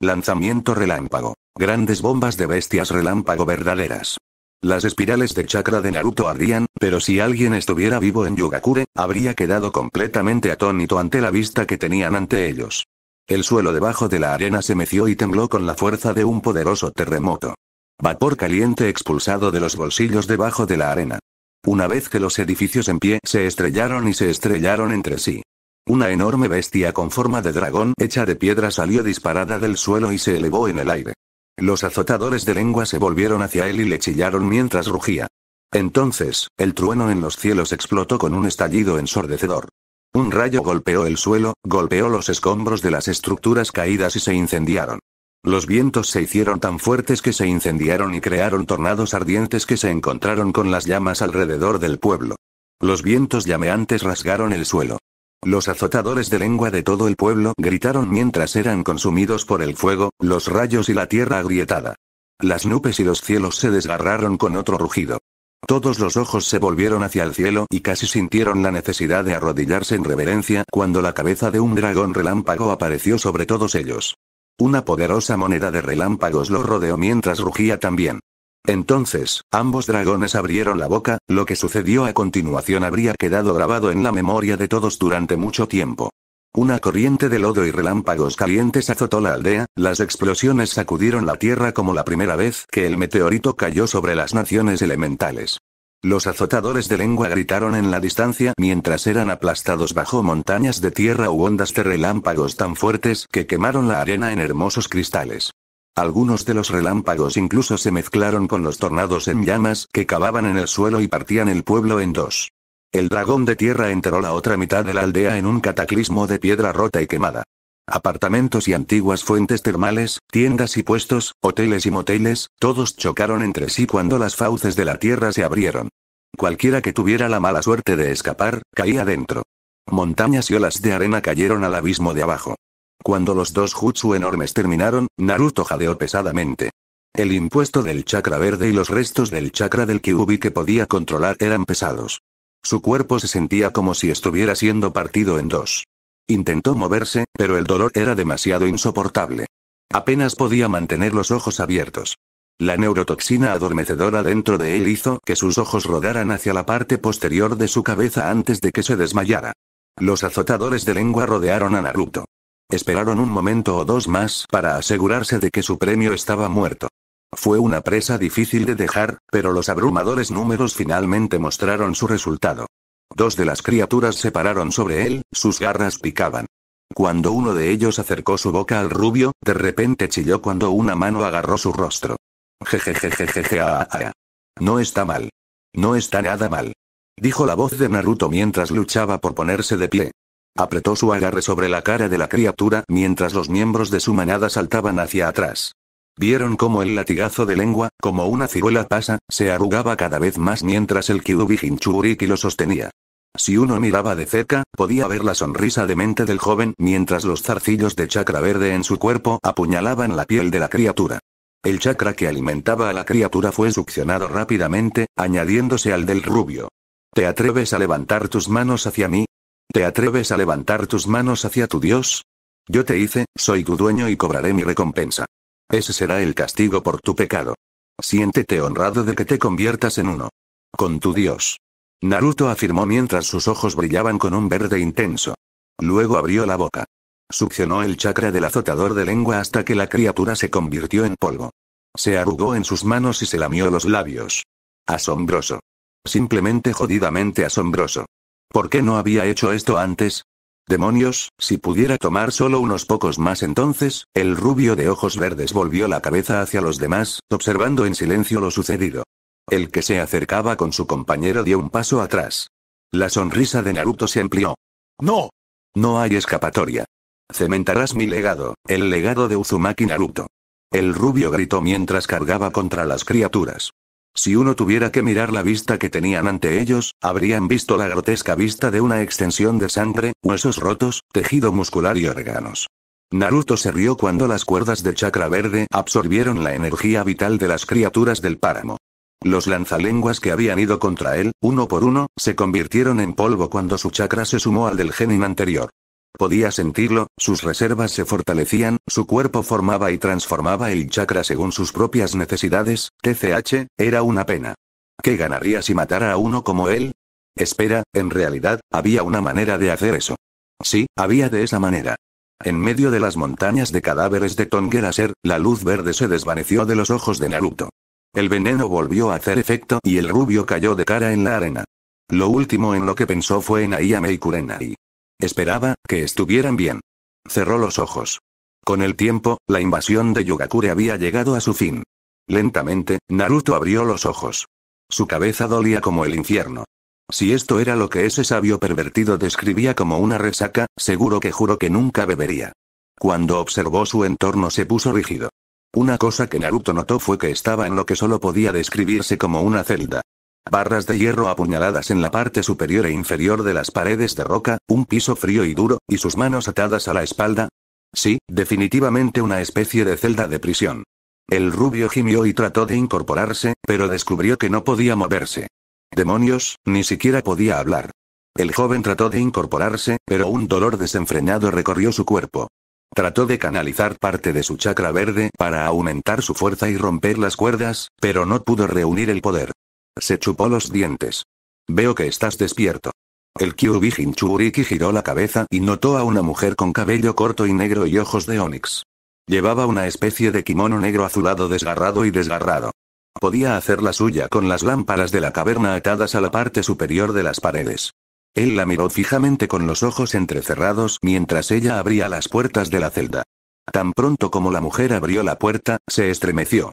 lanzamiento relámpago. Grandes bombas de bestias relámpago verdaderas. Las espirales de chakra de Naruto ardían, pero si alguien estuviera vivo en Yugakure, habría quedado completamente atónito ante la vista que tenían ante ellos. El suelo debajo de la arena se meció y tembló con la fuerza de un poderoso terremoto. Vapor caliente expulsado de los bolsillos debajo de la arena. Una vez que los edificios en pie se estrellaron y se estrellaron entre sí. Una enorme bestia con forma de dragón hecha de piedra salió disparada del suelo y se elevó en el aire. Los azotadores de lengua se volvieron hacia él y le chillaron mientras rugía. Entonces, el trueno en los cielos explotó con un estallido ensordecedor. Un rayo golpeó el suelo, golpeó los escombros de las estructuras caídas y se incendiaron. Los vientos se hicieron tan fuertes que se incendiaron y crearon tornados ardientes que se encontraron con las llamas alrededor del pueblo. Los vientos llameantes rasgaron el suelo. Los azotadores de lengua de todo el pueblo gritaron mientras eran consumidos por el fuego, los rayos y la tierra agrietada. Las nubes y los cielos se desgarraron con otro rugido. Todos los ojos se volvieron hacia el cielo y casi sintieron la necesidad de arrodillarse en reverencia cuando la cabeza de un dragón relámpago apareció sobre todos ellos. Una poderosa moneda de relámpagos lo rodeó mientras rugía también. Entonces, ambos dragones abrieron la boca, lo que sucedió a continuación habría quedado grabado en la memoria de todos durante mucho tiempo. Una corriente de lodo y relámpagos calientes azotó la aldea, las explosiones sacudieron la tierra como la primera vez que el meteorito cayó sobre las naciones elementales. Los azotadores de lengua gritaron en la distancia mientras eran aplastados bajo montañas de tierra u ondas de relámpagos tan fuertes que quemaron la arena en hermosos cristales. Algunos de los relámpagos incluso se mezclaron con los tornados en llamas que cavaban en el suelo y partían el pueblo en dos. El dragón de tierra enteró la otra mitad de la aldea en un cataclismo de piedra rota y quemada. Apartamentos y antiguas fuentes termales, tiendas y puestos, hoteles y moteles, todos chocaron entre sí cuando las fauces de la tierra se abrieron. Cualquiera que tuviera la mala suerte de escapar, caía dentro. Montañas y olas de arena cayeron al abismo de abajo. Cuando los dos jutsu enormes terminaron, Naruto jadeó pesadamente. El impuesto del chakra verde y los restos del chakra del Kyubi que podía controlar eran pesados. Su cuerpo se sentía como si estuviera siendo partido en dos. Intentó moverse, pero el dolor era demasiado insoportable. Apenas podía mantener los ojos abiertos. La neurotoxina adormecedora dentro de él hizo que sus ojos rodaran hacia la parte posterior de su cabeza antes de que se desmayara. Los azotadores de lengua rodearon a Naruto. Esperaron un momento o dos más para asegurarse de que su premio estaba muerto. Fue una presa difícil de dejar, pero los abrumadores números finalmente mostraron su resultado. Dos de las criaturas se pararon sobre él, sus garras picaban. Cuando uno de ellos acercó su boca al rubio, de repente chilló cuando una mano agarró su rostro. Jejejejeje. No está mal. No está nada mal. Dijo la voz de Naruto mientras luchaba por ponerse de pie. Apretó su agarre sobre la cara de la criatura mientras los miembros de su manada saltaban hacia atrás. Vieron cómo el latigazo de lengua, como una ciruela pasa, se arrugaba cada vez más mientras el Kyubi Hinchuriki lo sostenía. Si uno miraba de cerca, podía ver la sonrisa demente del joven mientras los zarcillos de chakra verde en su cuerpo apuñalaban la piel de la criatura. El chakra que alimentaba a la criatura fue succionado rápidamente, añadiéndose al del rubio. ¿Te atreves a levantar tus manos hacia mí? ¿Te atreves a levantar tus manos hacia tu Dios? Yo te hice, soy tu dueño y cobraré mi recompensa. Ese será el castigo por tu pecado. Siéntete honrado de que te conviertas en uno. Con tu Dios. Naruto afirmó mientras sus ojos brillaban con un verde intenso. Luego abrió la boca. Succionó el chakra del azotador de lengua hasta que la criatura se convirtió en polvo. Se arrugó en sus manos y se lamió los labios. Asombroso. Simplemente jodidamente asombroso. ¿Por qué no había hecho esto antes? Demonios, si pudiera tomar solo unos pocos más entonces, el rubio de ojos verdes volvió la cabeza hacia los demás, observando en silencio lo sucedido. El que se acercaba con su compañero dio un paso atrás. La sonrisa de Naruto se amplió. ¡No! No hay escapatoria. Cementarás mi legado, el legado de Uzumaki Naruto. El rubio gritó mientras cargaba contra las criaturas. Si uno tuviera que mirar la vista que tenían ante ellos, habrían visto la grotesca vista de una extensión de sangre, huesos rotos, tejido muscular y órganos. Naruto se rió cuando las cuerdas de chakra verde absorbieron la energía vital de las criaturas del páramo. Los lanzalenguas que habían ido contra él, uno por uno, se convirtieron en polvo cuando su chakra se sumó al del genin anterior. Podía sentirlo, sus reservas se fortalecían, su cuerpo formaba y transformaba el chakra según sus propias necesidades, TCH, era una pena. ¿Qué ganaría si matara a uno como él? Espera, en realidad, había una manera de hacer eso. Sí, había de esa manera. En medio de las montañas de cadáveres de Tongeraser, la luz verde se desvaneció de los ojos de Naruto. El veneno volvió a hacer efecto y el rubio cayó de cara en la arena. Lo último en lo que pensó fue en Ayame y Esperaba que estuvieran bien. Cerró los ojos. Con el tiempo, la invasión de Yugakure había llegado a su fin. Lentamente, Naruto abrió los ojos. Su cabeza dolía como el infierno. Si esto era lo que ese sabio pervertido describía como una resaca, seguro que juró que nunca bebería. Cuando observó su entorno se puso rígido. Una cosa que Naruto notó fue que estaba en lo que solo podía describirse como una celda. Barras de hierro apuñaladas en la parte superior e inferior de las paredes de roca, un piso frío y duro, y sus manos atadas a la espalda. Sí, definitivamente una especie de celda de prisión. El rubio gimió y trató de incorporarse, pero descubrió que no podía moverse. Demonios, ni siquiera podía hablar. El joven trató de incorporarse, pero un dolor desenfrenado recorrió su cuerpo. Trató de canalizar parte de su chakra verde para aumentar su fuerza y romper las cuerdas, pero no pudo reunir el poder. Se chupó los dientes. Veo que estás despierto. El Kyubi Hinchuriki giró la cabeza y notó a una mujer con cabello corto y negro y ojos de onix. Llevaba una especie de kimono negro azulado desgarrado y desgarrado. Podía hacer la suya con las lámparas de la caverna atadas a la parte superior de las paredes. Él la miró fijamente con los ojos entrecerrados mientras ella abría las puertas de la celda. Tan pronto como la mujer abrió la puerta, se estremeció.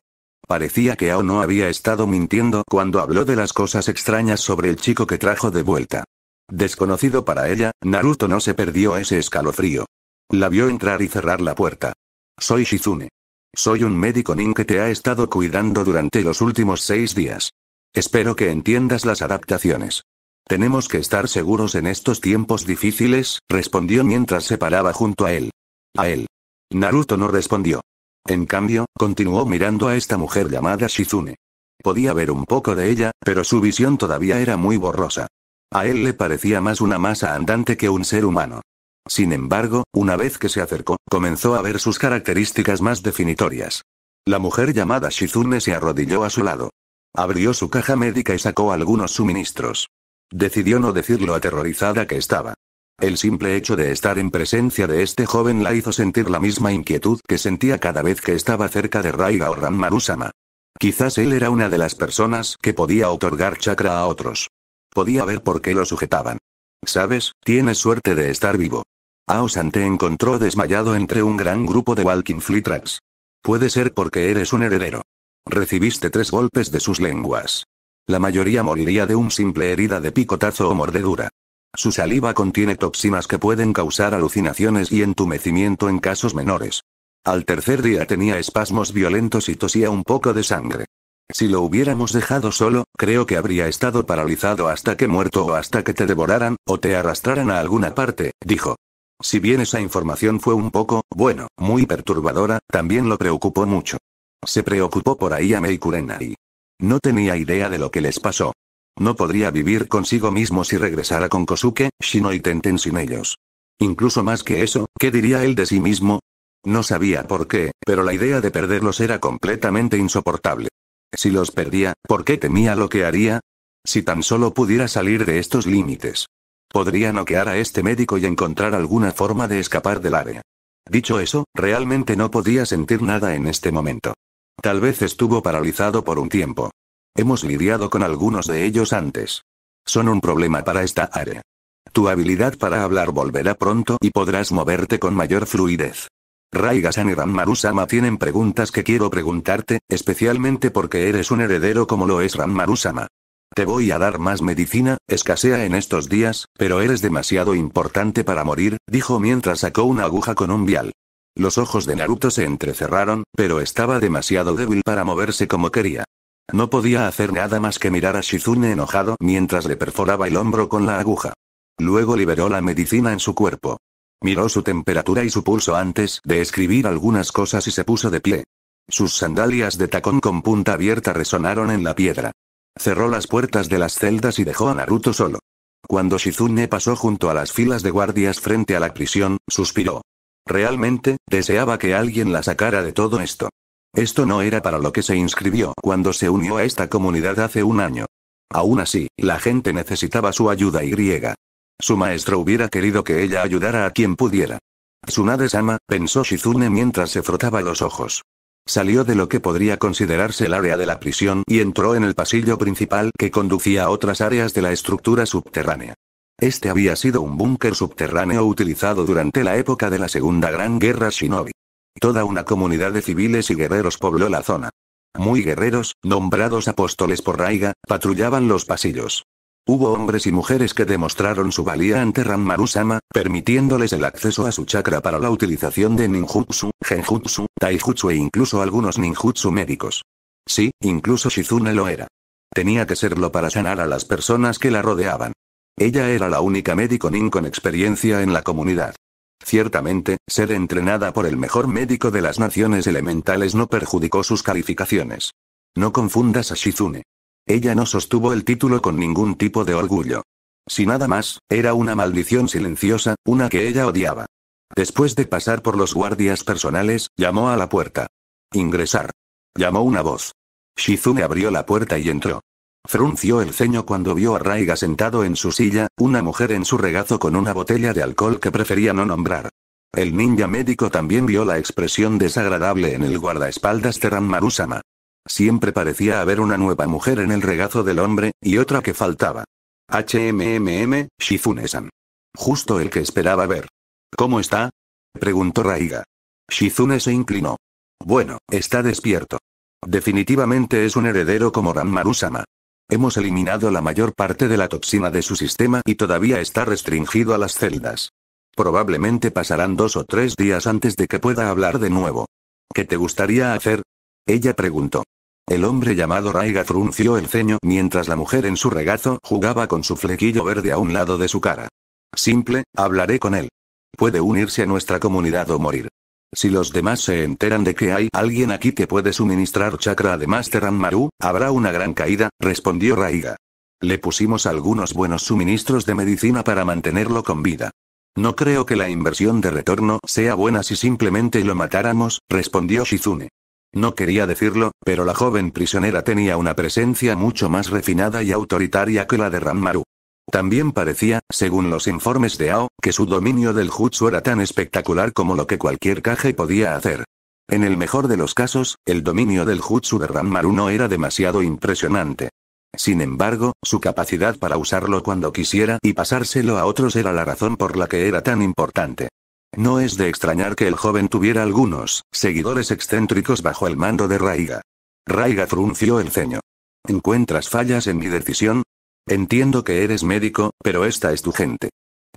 Parecía que Ao no había estado mintiendo cuando habló de las cosas extrañas sobre el chico que trajo de vuelta. Desconocido para ella, Naruto no se perdió ese escalofrío. La vio entrar y cerrar la puerta. Soy Shizune. Soy un médico nin que te ha estado cuidando durante los últimos seis días. Espero que entiendas las adaptaciones. Tenemos que estar seguros en estos tiempos difíciles, respondió mientras se paraba junto a él. A él. Naruto no respondió. En cambio, continuó mirando a esta mujer llamada Shizune. Podía ver un poco de ella, pero su visión todavía era muy borrosa. A él le parecía más una masa andante que un ser humano. Sin embargo, una vez que se acercó, comenzó a ver sus características más definitorias. La mujer llamada Shizune se arrodilló a su lado. Abrió su caja médica y sacó algunos suministros. Decidió no decir lo aterrorizada que estaba. El simple hecho de estar en presencia de este joven la hizo sentir la misma inquietud que sentía cada vez que estaba cerca de Raiga o Ranmarusama. Quizás él era una de las personas que podía otorgar chakra a otros. Podía ver por qué lo sujetaban. Sabes, tienes suerte de estar vivo. Aosan te encontró desmayado entre un gran grupo de Walking Flitrax. Puede ser porque eres un heredero. Recibiste tres golpes de sus lenguas. La mayoría moriría de un simple herida de picotazo o mordedura. Su saliva contiene toxinas que pueden causar alucinaciones y entumecimiento en casos menores. Al tercer día tenía espasmos violentos y tosía un poco de sangre. Si lo hubiéramos dejado solo, creo que habría estado paralizado hasta que muerto o hasta que te devoraran, o te arrastraran a alguna parte, dijo. Si bien esa información fue un poco, bueno, muy perturbadora, también lo preocupó mucho. Se preocupó por ahí y No tenía idea de lo que les pasó. No podría vivir consigo mismo si regresara con Kosuke, Shino y Tenten sin ellos. Incluso más que eso, ¿qué diría él de sí mismo? No sabía por qué, pero la idea de perderlos era completamente insoportable. Si los perdía, ¿por qué temía lo que haría? Si tan solo pudiera salir de estos límites. Podría noquear a este médico y encontrar alguna forma de escapar del área. Dicho eso, realmente no podía sentir nada en este momento. Tal vez estuvo paralizado por un tiempo. Hemos lidiado con algunos de ellos antes. Son un problema para esta área. Tu habilidad para hablar volverá pronto y podrás moverte con mayor fluidez. Raigasan y Ranmaru-sama tienen preguntas que quiero preguntarte, especialmente porque eres un heredero como lo es Ranmaru-sama. Te voy a dar más medicina, escasea en estos días, pero eres demasiado importante para morir, dijo mientras sacó una aguja con un vial. Los ojos de Naruto se entrecerraron, pero estaba demasiado débil para moverse como quería. No podía hacer nada más que mirar a Shizune enojado mientras le perforaba el hombro con la aguja. Luego liberó la medicina en su cuerpo. Miró su temperatura y su pulso antes de escribir algunas cosas y se puso de pie. Sus sandalias de tacón con punta abierta resonaron en la piedra. Cerró las puertas de las celdas y dejó a Naruto solo. Cuando Shizune pasó junto a las filas de guardias frente a la prisión, suspiró. Realmente, deseaba que alguien la sacara de todo esto. Esto no era para lo que se inscribió cuando se unió a esta comunidad hace un año. Aún así, la gente necesitaba su ayuda y griega. Su maestro hubiera querido que ella ayudara a quien pudiera. Tsunade-sama, pensó Shizune mientras se frotaba los ojos. Salió de lo que podría considerarse el área de la prisión y entró en el pasillo principal que conducía a otras áreas de la estructura subterránea. Este había sido un búnker subterráneo utilizado durante la época de la Segunda Gran Guerra Shinobi. Toda una comunidad de civiles y guerreros pobló la zona. Muy guerreros, nombrados apóstoles por Raiga, patrullaban los pasillos. Hubo hombres y mujeres que demostraron su valía ante Ranmaru-sama, permitiéndoles el acceso a su chakra para la utilización de ninjutsu, genjutsu, taijutsu e incluso algunos ninjutsu médicos. Sí, incluso Shizune lo era. Tenía que serlo para sanar a las personas que la rodeaban. Ella era la única médico nin con experiencia en la comunidad. Ciertamente, ser entrenada por el mejor médico de las naciones elementales no perjudicó sus calificaciones. No confundas a Shizune. Ella no sostuvo el título con ningún tipo de orgullo. Si nada más, era una maldición silenciosa, una que ella odiaba. Después de pasar por los guardias personales, llamó a la puerta. Ingresar. Llamó una voz. Shizune abrió la puerta y entró. Frunció el ceño cuando vio a Raiga sentado en su silla, una mujer en su regazo con una botella de alcohol que prefería no nombrar. El ninja médico también vio la expresión desagradable en el guardaespaldas de Ranmaru-sama. Siempre parecía haber una nueva mujer en el regazo del hombre, y otra que faltaba. HMMM, Shizune-san. Justo el que esperaba ver. ¿Cómo está? preguntó Raiga. Shizune se inclinó. Bueno, está despierto. Definitivamente es un heredero como Ranmaru-sama. Hemos eliminado la mayor parte de la toxina de su sistema y todavía está restringido a las celdas. Probablemente pasarán dos o tres días antes de que pueda hablar de nuevo. ¿Qué te gustaría hacer? Ella preguntó. El hombre llamado Raiga frunció el ceño mientras la mujer en su regazo jugaba con su flequillo verde a un lado de su cara. Simple, hablaré con él. Puede unirse a nuestra comunidad o morir. Si los demás se enteran de que hay alguien aquí que puede suministrar chakra además de Ranmaru, habrá una gran caída, respondió Raiga. Le pusimos algunos buenos suministros de medicina para mantenerlo con vida. No creo que la inversión de retorno sea buena si simplemente lo matáramos, respondió Shizune. No quería decirlo, pero la joven prisionera tenía una presencia mucho más refinada y autoritaria que la de Ranmaru. También parecía, según los informes de Ao, que su dominio del jutsu era tan espectacular como lo que cualquier Kage podía hacer. En el mejor de los casos, el dominio del jutsu de Ranmaru no era demasiado impresionante. Sin embargo, su capacidad para usarlo cuando quisiera y pasárselo a otros era la razón por la que era tan importante. No es de extrañar que el joven tuviera algunos seguidores excéntricos bajo el mando de Raiga. Raiga frunció el ceño. ¿Encuentras fallas en mi decisión? Entiendo que eres médico, pero esta es tu gente.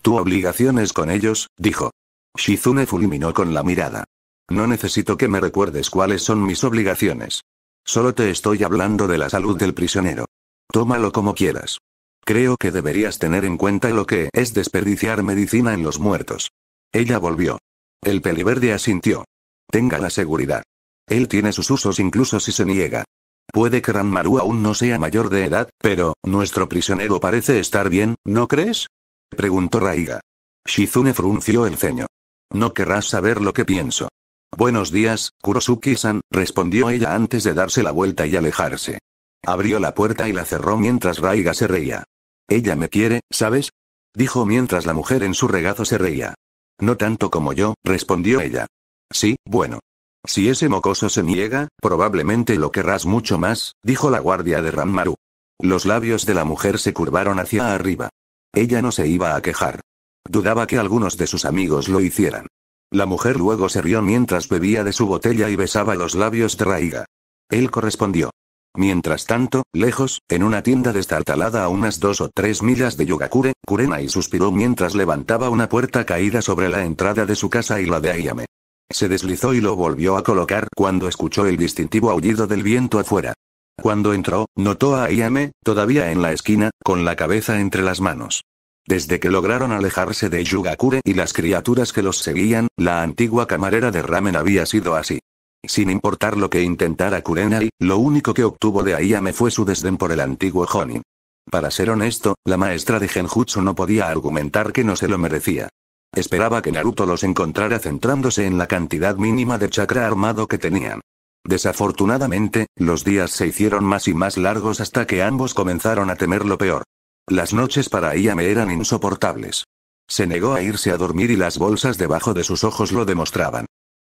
Tu obligación es con ellos, dijo. Shizune fulminó con la mirada. No necesito que me recuerdes cuáles son mis obligaciones. Solo te estoy hablando de la salud del prisionero. Tómalo como quieras. Creo que deberías tener en cuenta lo que es desperdiciar medicina en los muertos. Ella volvió. El peliverde asintió. Tenga la seguridad. Él tiene sus usos incluso si se niega. Puede que Ranmaru aún no sea mayor de edad, pero, nuestro prisionero parece estar bien, ¿no crees? Preguntó Raiga. Shizune frunció el ceño. No querrás saber lo que pienso. Buenos días, Kurosuki-san, respondió ella antes de darse la vuelta y alejarse. Abrió la puerta y la cerró mientras Raiga se reía. Ella me quiere, ¿sabes? Dijo mientras la mujer en su regazo se reía. No tanto como yo, respondió ella. Sí, bueno. Si ese mocoso se niega, probablemente lo querrás mucho más, dijo la guardia de Ranmaru. Los labios de la mujer se curvaron hacia arriba. Ella no se iba a quejar. Dudaba que algunos de sus amigos lo hicieran. La mujer luego se rió mientras bebía de su botella y besaba los labios de Raiga. Él correspondió. Mientras tanto, lejos, en una tienda destartalada a unas dos o tres millas de Yugakure, Kurenai suspiró mientras levantaba una puerta caída sobre la entrada de su casa y la de Ayame. Se deslizó y lo volvió a colocar cuando escuchó el distintivo aullido del viento afuera. Cuando entró, notó a Ayame, todavía en la esquina, con la cabeza entre las manos. Desde que lograron alejarse de Yugakure y las criaturas que los seguían, la antigua camarera de ramen había sido así. Sin importar lo que intentara Kurenai, lo único que obtuvo de Ayame fue su desdén por el antiguo Honin. Para ser honesto, la maestra de Genjutsu no podía argumentar que no se lo merecía. Esperaba que Naruto los encontrara centrándose en la cantidad mínima de chakra armado que tenían. Desafortunadamente, los días se hicieron más y más largos hasta que ambos comenzaron a temer lo peor. Las noches para ella me eran insoportables. Se negó a irse a dormir y las bolsas debajo de sus ojos lo demostraban.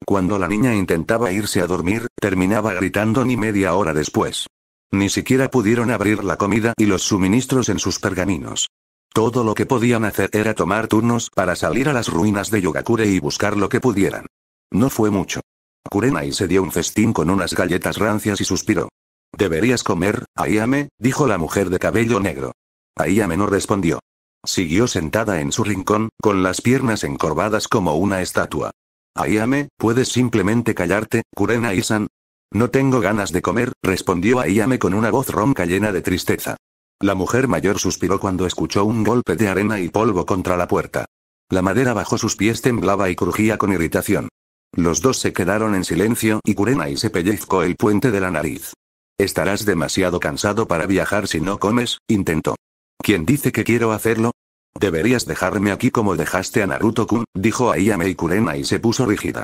Cuando la niña intentaba irse a dormir, terminaba gritando ni media hora después. Ni siquiera pudieron abrir la comida y los suministros en sus pergaminos. Todo lo que podían hacer era tomar turnos para salir a las ruinas de Yogakure y buscar lo que pudieran. No fue mucho. Kurenai se dio un festín con unas galletas rancias y suspiró. Deberías comer, Ayame, dijo la mujer de cabello negro. Ayame no respondió. Siguió sentada en su rincón, con las piernas encorvadas como una estatua. Ayame, ¿puedes simplemente callarte, Kurenai-san? No tengo ganas de comer, respondió Ayame con una voz ronca llena de tristeza. La mujer mayor suspiró cuando escuchó un golpe de arena y polvo contra la puerta. La madera bajo sus pies temblaba y crujía con irritación. Los dos se quedaron en silencio y Kurenai se pellizcó el puente de la nariz. Estarás demasiado cansado para viajar si no comes, intentó. ¿Quién dice que quiero hacerlo? Deberías dejarme aquí como dejaste a Naruto-kun, dijo Ayame y Kurenai se puso rígida.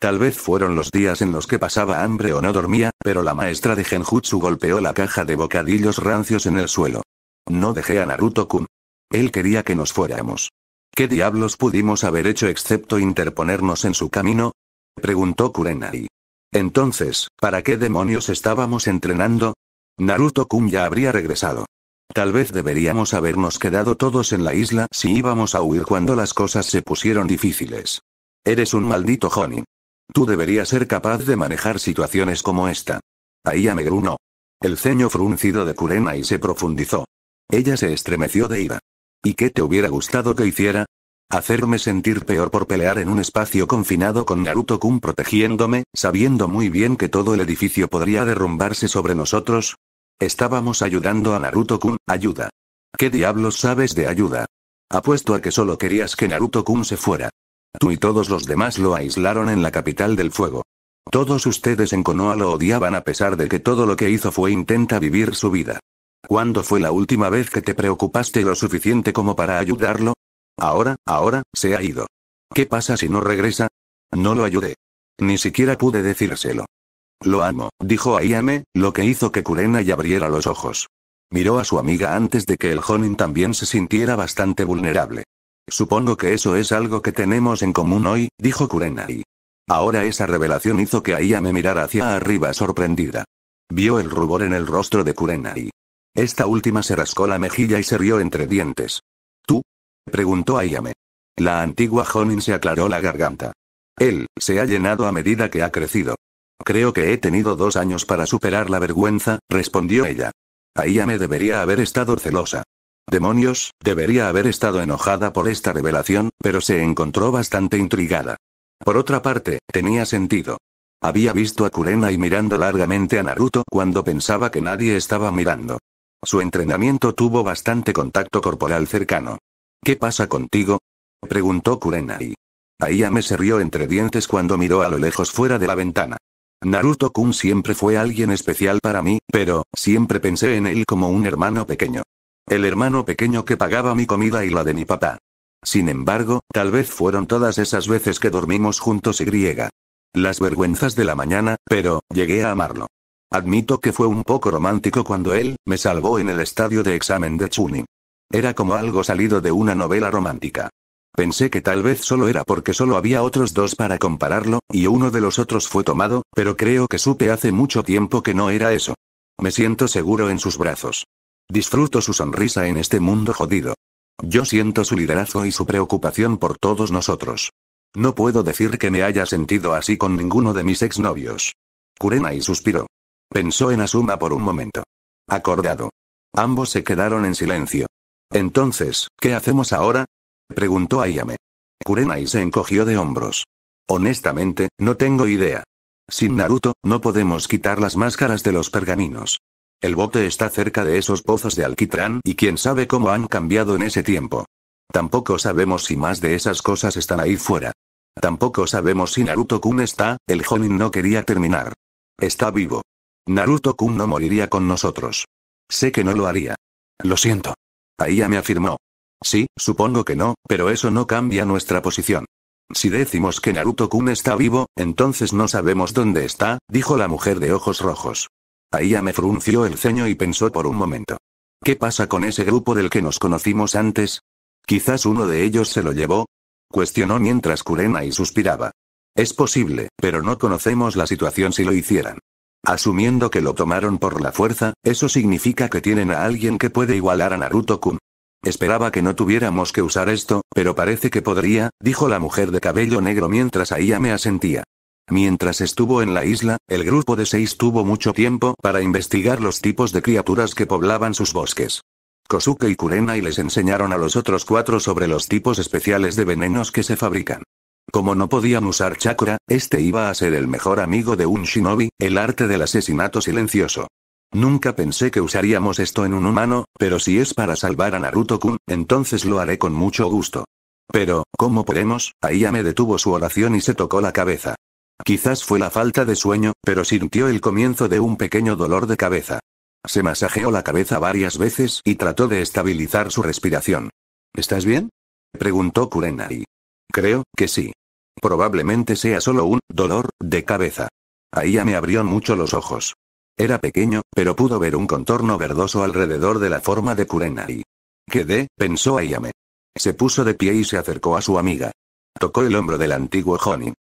Tal vez fueron los días en los que pasaba hambre o no dormía, pero la maestra de Genjutsu golpeó la caja de bocadillos rancios en el suelo. No dejé a Naruto-kun. Él quería que nos fuéramos. ¿Qué diablos pudimos haber hecho excepto interponernos en su camino? preguntó Kurenai. Entonces, ¿para qué demonios estábamos entrenando? Naruto-kun ya habría regresado. Tal vez deberíamos habernos quedado todos en la isla si íbamos a huir cuando las cosas se pusieron difíciles. Eres un maldito Jonin. Tú deberías ser capaz de manejar situaciones como esta. Ahí amegrunó. El ceño fruncido de Kurena y se profundizó. Ella se estremeció de ira. ¿Y qué te hubiera gustado que hiciera? Hacerme sentir peor por pelear en un espacio confinado con Naruto-kun protegiéndome, sabiendo muy bien que todo el edificio podría derrumbarse sobre nosotros. Estábamos ayudando a Naruto-kun, ayuda. ¿Qué diablos sabes de ayuda? Apuesto a que solo querías que Naruto-kun se fuera. Tú y todos los demás lo aislaron en la capital del fuego. Todos ustedes en Konoha lo odiaban a pesar de que todo lo que hizo fue intenta vivir su vida. ¿Cuándo fue la última vez que te preocupaste lo suficiente como para ayudarlo? Ahora, ahora, se ha ido. ¿Qué pasa si no regresa? No lo ayudé. Ni siquiera pude decírselo. Lo amo, dijo Ayame, lo que hizo que Kurenai abriera los ojos. Miró a su amiga antes de que el Honin también se sintiera bastante vulnerable. Supongo que eso es algo que tenemos en común hoy, dijo Kurenai. Ahora esa revelación hizo que Ayame mirara hacia arriba sorprendida. Vio el rubor en el rostro de Kurenai. Esta última se rascó la mejilla y se rió entre dientes. ¿Tú? preguntó Ayame. La antigua Jonin se aclaró la garganta. Él, se ha llenado a medida que ha crecido. Creo que he tenido dos años para superar la vergüenza, respondió ella. Ayame debería haber estado celosa. Demonios, debería haber estado enojada por esta revelación, pero se encontró bastante intrigada. Por otra parte, tenía sentido. Había visto a Kurena y mirando largamente a Naruto cuando pensaba que nadie estaba mirando. Su entrenamiento tuvo bastante contacto corporal cercano. ¿Qué pasa contigo? preguntó Kurenai. me se rió entre dientes cuando miró a lo lejos fuera de la ventana. Naruto-kun siempre fue alguien especial para mí, pero, siempre pensé en él como un hermano pequeño. El hermano pequeño que pagaba mi comida y la de mi papá. Sin embargo, tal vez fueron todas esas veces que dormimos juntos y griega. Las vergüenzas de la mañana, pero, llegué a amarlo. Admito que fue un poco romántico cuando él, me salvó en el estadio de examen de Chunin. Era como algo salido de una novela romántica. Pensé que tal vez solo era porque solo había otros dos para compararlo, y uno de los otros fue tomado, pero creo que supe hace mucho tiempo que no era eso. Me siento seguro en sus brazos. Disfruto su sonrisa en este mundo jodido. Yo siento su liderazgo y su preocupación por todos nosotros. No puedo decir que me haya sentido así con ninguno de mis exnovios. Kurenai suspiró. Pensó en Asuma por un momento. Acordado. Ambos se quedaron en silencio. Entonces, ¿qué hacemos ahora? Preguntó Ayame. Kurenai se encogió de hombros. Honestamente, no tengo idea. Sin Naruto, no podemos quitar las máscaras de los pergaminos. El bote está cerca de esos pozos de alquitrán y quién sabe cómo han cambiado en ese tiempo. Tampoco sabemos si más de esas cosas están ahí fuera. Tampoco sabemos si Naruto-kun está, el Jonin no quería terminar. Está vivo. Naruto-kun no moriría con nosotros. Sé que no lo haría. Lo siento. ya me afirmó. Sí, supongo que no, pero eso no cambia nuestra posición. Si decimos que Naruto-kun está vivo, entonces no sabemos dónde está, dijo la mujer de ojos rojos. Aía me frunció el ceño y pensó por un momento. ¿Qué pasa con ese grupo del que nos conocimos antes? Quizás uno de ellos se lo llevó. Cuestionó mientras Kurena y suspiraba. Es posible, pero no conocemos la situación si lo hicieran. Asumiendo que lo tomaron por la fuerza, eso significa que tienen a alguien que puede igualar a Naruto-kun. Esperaba que no tuviéramos que usar esto, pero parece que podría, dijo la mujer de cabello negro mientras Aya me asentía. Mientras estuvo en la isla, el grupo de seis tuvo mucho tiempo para investigar los tipos de criaturas que poblaban sus bosques. Kosuke y y les enseñaron a los otros cuatro sobre los tipos especiales de venenos que se fabrican. Como no podían usar chakra, este iba a ser el mejor amigo de un shinobi, el arte del asesinato silencioso. Nunca pensé que usaríamos esto en un humano, pero si es para salvar a Naruto-kun, entonces lo haré con mucho gusto. Pero, ¿cómo podemos? Aiyame me detuvo su oración y se tocó la cabeza. Quizás fue la falta de sueño, pero sintió el comienzo de un pequeño dolor de cabeza. Se masajeó la cabeza varias veces y trató de estabilizar su respiración. ¿Estás bien? preguntó Kurenai. Creo que sí. Probablemente sea solo un dolor de cabeza. Ayame me abrió mucho los ojos. Era pequeño, pero pudo ver un contorno verdoso alrededor de la forma de Kurenai. de? pensó Ayame. Se puso de pie y se acercó a su amiga. Tocó el hombro del antiguo Honin.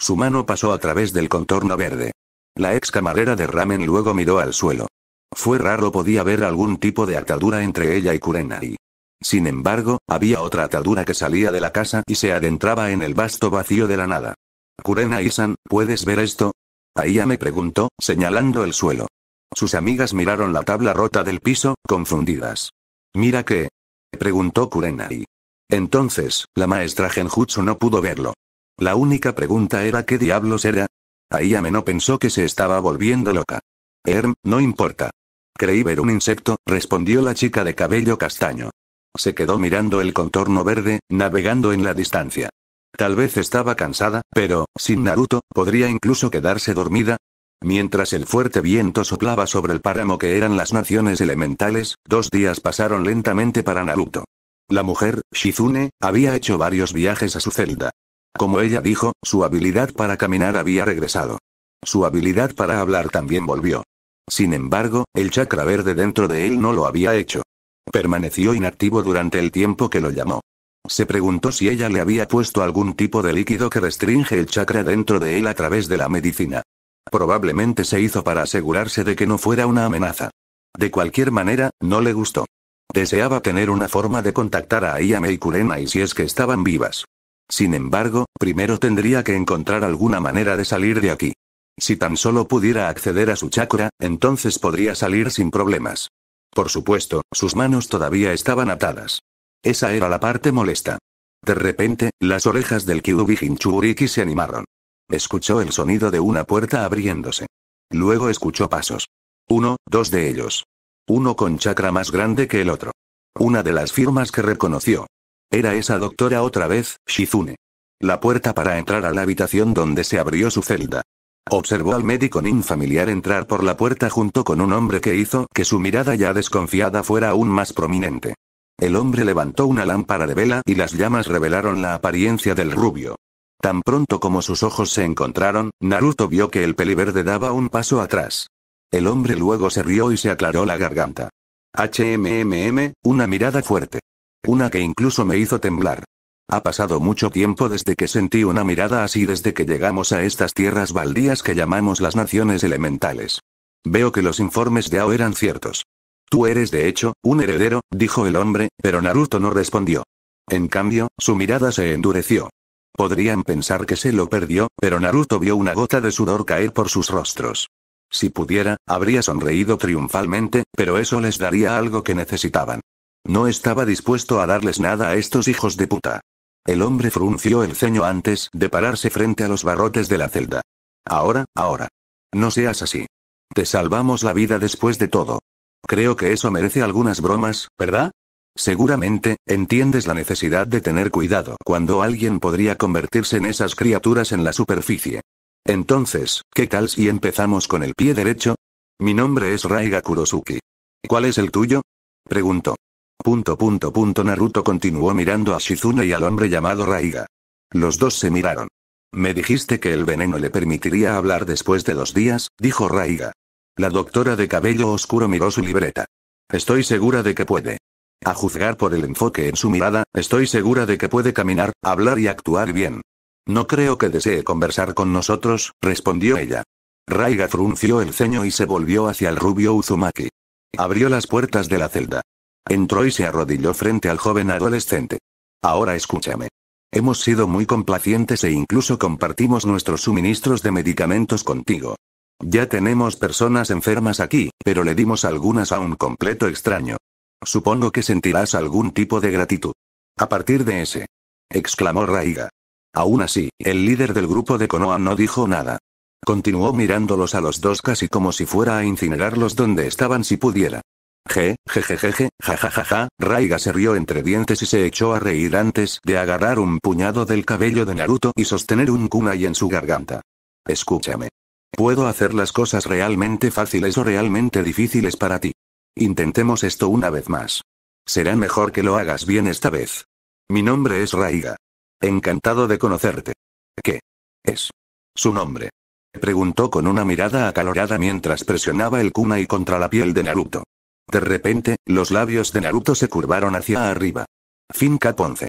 Su mano pasó a través del contorno verde. La ex camarera de ramen luego miró al suelo. Fue raro podía ver algún tipo de atadura entre ella y Kurenai. Sin embargo, había otra atadura que salía de la casa y se adentraba en el vasto vacío de la nada. Kurenai-san, ¿puedes ver esto? Aya me preguntó, señalando el suelo. Sus amigas miraron la tabla rota del piso, confundidas. ¿Mira qué? preguntó Kurenai. Entonces, la maestra Genjutsu no pudo verlo. La única pregunta era qué diablos era. Ahí Ameno pensó que se estaba volviendo loca. Erm, no importa. Creí ver un insecto, respondió la chica de cabello castaño. Se quedó mirando el contorno verde, navegando en la distancia. Tal vez estaba cansada, pero, sin Naruto, podría incluso quedarse dormida. Mientras el fuerte viento soplaba sobre el páramo que eran las naciones elementales, dos días pasaron lentamente para Naruto. La mujer, Shizune, había hecho varios viajes a su celda. Como ella dijo, su habilidad para caminar había regresado. Su habilidad para hablar también volvió. Sin embargo, el chakra verde dentro de él no lo había hecho. Permaneció inactivo durante el tiempo que lo llamó. Se preguntó si ella le había puesto algún tipo de líquido que restringe el chakra dentro de él a través de la medicina. Probablemente se hizo para asegurarse de que no fuera una amenaza. De cualquier manera, no le gustó. Deseaba tener una forma de contactar a Ayame y Curena y si es que estaban vivas. Sin embargo, primero tendría que encontrar alguna manera de salir de aquí. Si tan solo pudiera acceder a su chakra, entonces podría salir sin problemas. Por supuesto, sus manos todavía estaban atadas. Esa era la parte molesta. De repente, las orejas del Kyubi Hinchuriki se animaron. Escuchó el sonido de una puerta abriéndose. Luego escuchó pasos. Uno, dos de ellos. Uno con chakra más grande que el otro. Una de las firmas que reconoció. Era esa doctora otra vez, Shizune. La puerta para entrar a la habitación donde se abrió su celda. Observó al médico nin familiar entrar por la puerta junto con un hombre que hizo que su mirada ya desconfiada fuera aún más prominente. El hombre levantó una lámpara de vela y las llamas revelaron la apariencia del rubio. Tan pronto como sus ojos se encontraron, Naruto vio que el peliverde daba un paso atrás. El hombre luego se rió y se aclaró la garganta. HMMM, una mirada fuerte. Una que incluso me hizo temblar. Ha pasado mucho tiempo desde que sentí una mirada así desde que llegamos a estas tierras baldías que llamamos las naciones elementales. Veo que los informes de Ao eran ciertos. Tú eres de hecho, un heredero, dijo el hombre, pero Naruto no respondió. En cambio, su mirada se endureció. Podrían pensar que se lo perdió, pero Naruto vio una gota de sudor caer por sus rostros. Si pudiera, habría sonreído triunfalmente, pero eso les daría algo que necesitaban. No estaba dispuesto a darles nada a estos hijos de puta. El hombre frunció el ceño antes de pararse frente a los barrotes de la celda. Ahora, ahora. No seas así. Te salvamos la vida después de todo. Creo que eso merece algunas bromas, ¿verdad? Seguramente, entiendes la necesidad de tener cuidado cuando alguien podría convertirse en esas criaturas en la superficie. Entonces, ¿qué tal si empezamos con el pie derecho? Mi nombre es Raiga Kurosuki. ¿Cuál es el tuyo? Preguntó. Punto punto punto Naruto continuó mirando a Shizune y al hombre llamado Raiga. Los dos se miraron. Me dijiste que el veneno le permitiría hablar después de dos días, dijo Raiga. La doctora de cabello oscuro miró su libreta. Estoy segura de que puede. A juzgar por el enfoque en su mirada, estoy segura de que puede caminar, hablar y actuar bien. No creo que desee conversar con nosotros, respondió ella. Raiga frunció el ceño y se volvió hacia el rubio Uzumaki. Abrió las puertas de la celda. Entró y se arrodilló frente al joven adolescente. Ahora escúchame. Hemos sido muy complacientes e incluso compartimos nuestros suministros de medicamentos contigo. Ya tenemos personas enfermas aquí, pero le dimos algunas a un completo extraño. Supongo que sentirás algún tipo de gratitud. A partir de ese. exclamó Raiga. Aún así, el líder del grupo de Konoha no dijo nada. Continuó mirándolos a los dos casi como si fuera a incinerarlos donde estaban si pudiera. Je, jejejeje, jajajaja, Raiga se rió entre dientes y se echó a reír antes de agarrar un puñado del cabello de Naruto y sostener un kunai en su garganta. Escúchame. Puedo hacer las cosas realmente fáciles o realmente difíciles para ti. Intentemos esto una vez más. Será mejor que lo hagas bien esta vez. Mi nombre es Raiga. Encantado de conocerte. ¿Qué? Es. Su nombre. Preguntó con una mirada acalorada mientras presionaba el kunai contra la piel de Naruto. De repente, los labios de Naruto se curvaron hacia arriba. Finca 11.